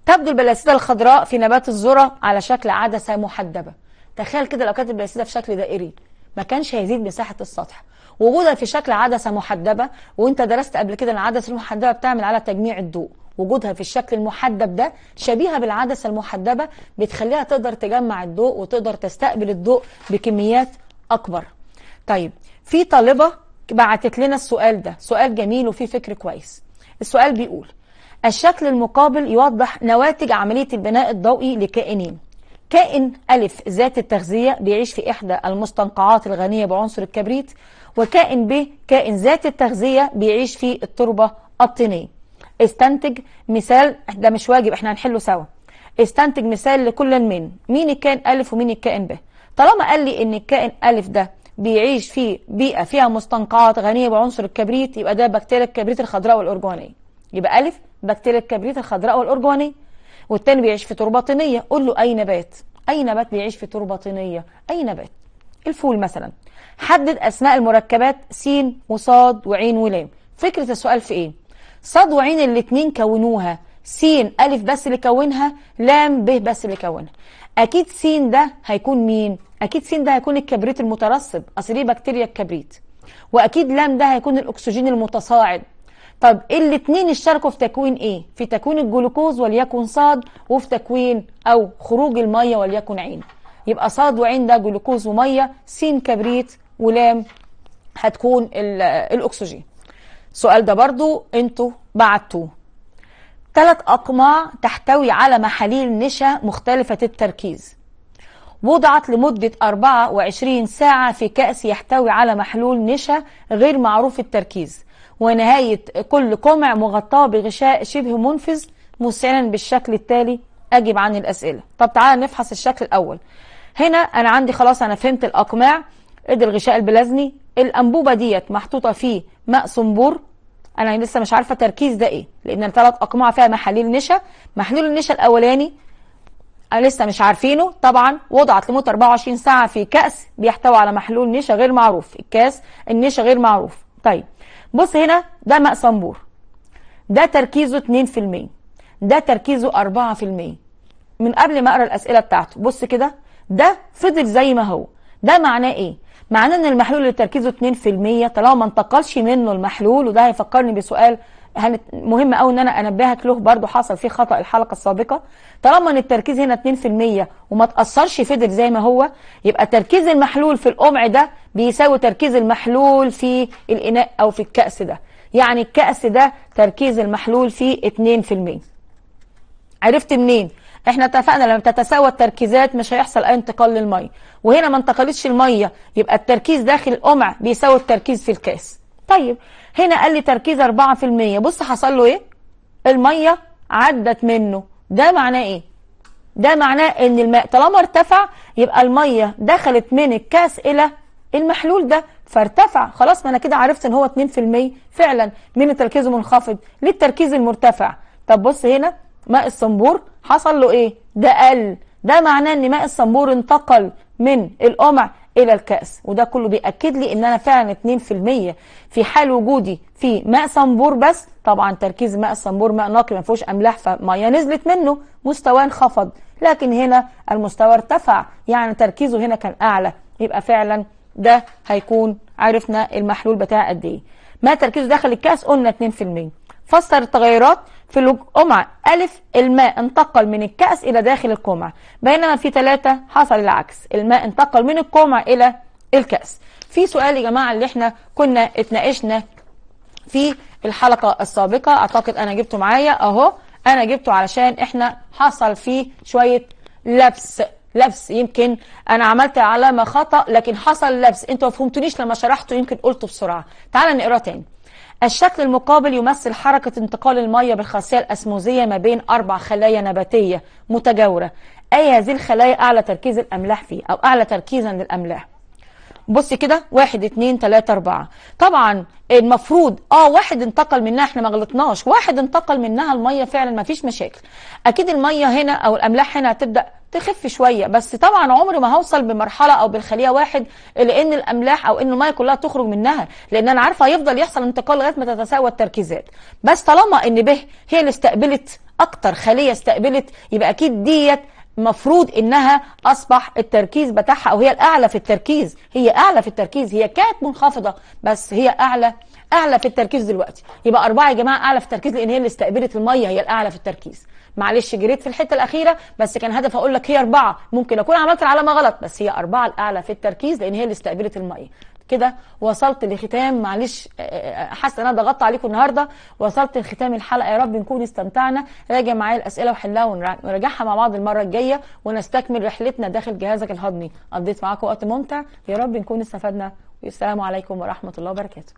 تبدو البلاسيدة الخضراء في نبات الذرة على شكل عدسة محدبة تخيل كده لو كانت البلاسيدة في شكل دائري ما كانش هيزيد مساحة السطح وجودها في شكل عدسه محدبه وانت درست قبل كده العدسه المحدبه بتعمل على تجميع الضوء وجودها في الشكل المحدب ده شبيهه بالعدسه المحدبه بتخليها تقدر تجمع الضوء وتقدر تستقبل الضوء بكميات اكبر طيب في طالبه بعتت لنا السؤال ده سؤال جميل وفيه فكر كويس السؤال بيقول الشكل المقابل يوضح نواتج عمليه البناء الضوئي لكائنين كائن ألف ذات التغذية بيعيش في إحدى المستنقعات الغنية بعنصر الكبريت وكائن ب كائن ذات التغذية بيعيش في التربة الطينية استنتج مثال ده مش واجب احنا هنحله سوا استنتج مثال لكل من مين الكائن ألف ومين الكائن ب طالما قال لي إن الكائن ألف ده بيعيش في بيئة فيها مستنقعات غنية بعنصر الكبريت يبقى ده بكتيريا الكبريت الخضراء والأرجوانية يبقى ألف بكتيريا الكبريت الخضراء والأرجوانية والتاني بيعيش في تربة طينية قول له أي نبات أي نبات بيعيش في تربة طينية أي نبات الفول مثلا حدد أسماء المركبات سين وصاد وعين ولام فكرة السؤال في إيه صاد وعين الاتنين كونوها سين ألف بس اللي كونها لام ب بس اللي كونها أكيد سين ده هيكون مين أكيد سين ده هيكون الكبريت المترسب أصل ليه بكتيريا الكبريت وأكيد لام ده هيكون الأكسجين المتصاعد طب الاتنين اشتركوا في تكوين ايه في تكوين الجلوكوز وليكن صاد وفي تكوين او خروج الميه وليكن عين يبقى صاد وعين ده جلوكوز وميه س كبريت ولام هتكون الاكسجين السؤال ده برضو انتوا بعتوه ثلاث اقماع تحتوي على محاليل نشا مختلفه التركيز وضعت لمدة 24 ساعة في كأس يحتوي على محلول نشا غير معروف التركيز ونهاية كل قمع مغطاة بغشاء شبه منفذ مسعلا بالشكل التالي أجب عن الأسئلة طب تعالى نفحص الشكل الأول هنا أنا عندي خلاص أنا فهمت الأقماع ادي الغشاء البلازمي الأنبوبة ديت محطوطة فيه ماء صنبور أنا لسه مش عارفة تركيز ده إيه لأن الثلاث أقماع فيها محاليل نشا محلول النشا الأولاني أنا لسه مش عارفينه طبعا وضعت لمدة 24 ساعة في كأس بيحتوي على محلول نشا غير معروف الكاس النشا غير معروف طيب بص هنا ده ماء صنبور ده تركيزه 2% ده تركيزه 4% من قبل ما اقرا الاسئله بتاعته بص كده ده فضل زي ما هو ده معناه ايه معناه ان المحلول اللي تركيزه 2% طالما ما انتقلش منه المحلول وده هيفكرني بسؤال مهم قوي ان انا انبهك له برضو حصل فيه خطا الحلقه السابقه طالما ان التركيز هنا 2% وما تاثرش فضل زي ما هو يبقى تركيز المحلول في القمع ده بيساوي تركيز المحلول في الاناء او في الكاس ده يعني الكاس ده تركيز المحلول فيه 2% عرفت منين احنا اتفقنا لما تتساوى التركيزات مش هيحصل اي انتقال للميه وهنا ما انتقلتش الميه يبقى التركيز داخل القمع بيساوي التركيز في الكاس طيب هنا قال لي تركيز 4% بص حصل له ايه الميه عدت منه ده معناه ايه ده معناه ان الماء طالما ارتفع يبقى الميه دخلت من الكاس الى المحلول ده فارتفع خلاص ما انا كده عرفت ان هو 2% فعلا من التركيز المنخفض للتركيز المرتفع طب بص هنا ماء الصنبور حصل له ايه ده قل ده معناه ان ماء الصنبور انتقل من القمع الى الكأس وده كله بيأكد لي ان انا فعلا 2% في حال وجودي في ماء صنبور بس طبعا تركيز ماء الصنبور ماء نقي ما فيهوش املاح فميه نزلت منه مستواه انخفض لكن هنا المستوى ارتفع يعني تركيزه هنا كان اعلى يبقى فعلا ده هيكون عرفنا المحلول بتاع قد ايه ما تركيزه داخل الكأس قلنا 2% فسر التغيرات في القمع ألف الماء انتقل من الكأس إلى داخل القمع بينما في ثلاثة حصل العكس الماء انتقل من القمع إلى الكأس في سؤال يا جماعة اللي احنا كنا اتناقشنا في الحلقة السابقة أعتقد أنا جبته معايا أهو أنا جبته علشان احنا حصل فيه شوية لبس لبس يمكن انا عملت علامه خطا لكن حصل لبس انتوا ما فهمتونيش لما شرحته يمكن قلته بسرعه تعال نقراه تاني الشكل المقابل يمثل حركة انتقال المية بالخاصية الأسموزية ما بين أربع خلايا نباتية متجاورة أي هذه الخلايا أعلى تركيز الأملاح فيه أو أعلى تركيزا للأملاح بص كده واحد اتنين تلاتة اربعة طبعا المفروض اه واحد انتقل منها احنا ما غلطناش واحد انتقل منها المية فعلا ما فيش مشاكل اكيد المية هنا او الاملاح هنا هتبدأ تخف شوية بس طبعا عمري ما هوصل بمرحلة او بالخلية واحد لان الاملاح او ان المية كلها تخرج منها لان انا عارفة هيفضل يحصل انتقال لغاية ما تتساوى التركيزات بس طالما ان به هي اللي استقبلت اكتر خلية استقبلت يبقى اكيد ديت مفروض انها اصبح التركيز بتاعها او هي الاعلى في التركيز هي اعلى في التركيز هي كانت منخفضة بس هي اعلى اعلى في التركيز دلوقتي يبقى اربعة يا جماعة اعلى في التركيز لان هي اللي استقبلت المية هي الاعلى في التركيز معلش جريت في الحته الاخيره بس كان هدف اقول لك هي اربعه ممكن اكون عملت العلامه غلط بس هي اربعه الاعلى في التركيز لان هي اللي استقبلت الميه كده وصلت لختام معلش آه، آه، آه، حاسه ان انا ضغطت عليكم النهارده وصلت لختام الحلقه يا رب نكون استمتعنا راجع معايا الاسئله وحلها ونراجعها مع بعض المره الجايه ونستكمل رحلتنا داخل جهازك الهضمي قضيت معاكم وقت ممتع يا رب نكون استفدنا والسلام عليكم ورحمه الله وبركاته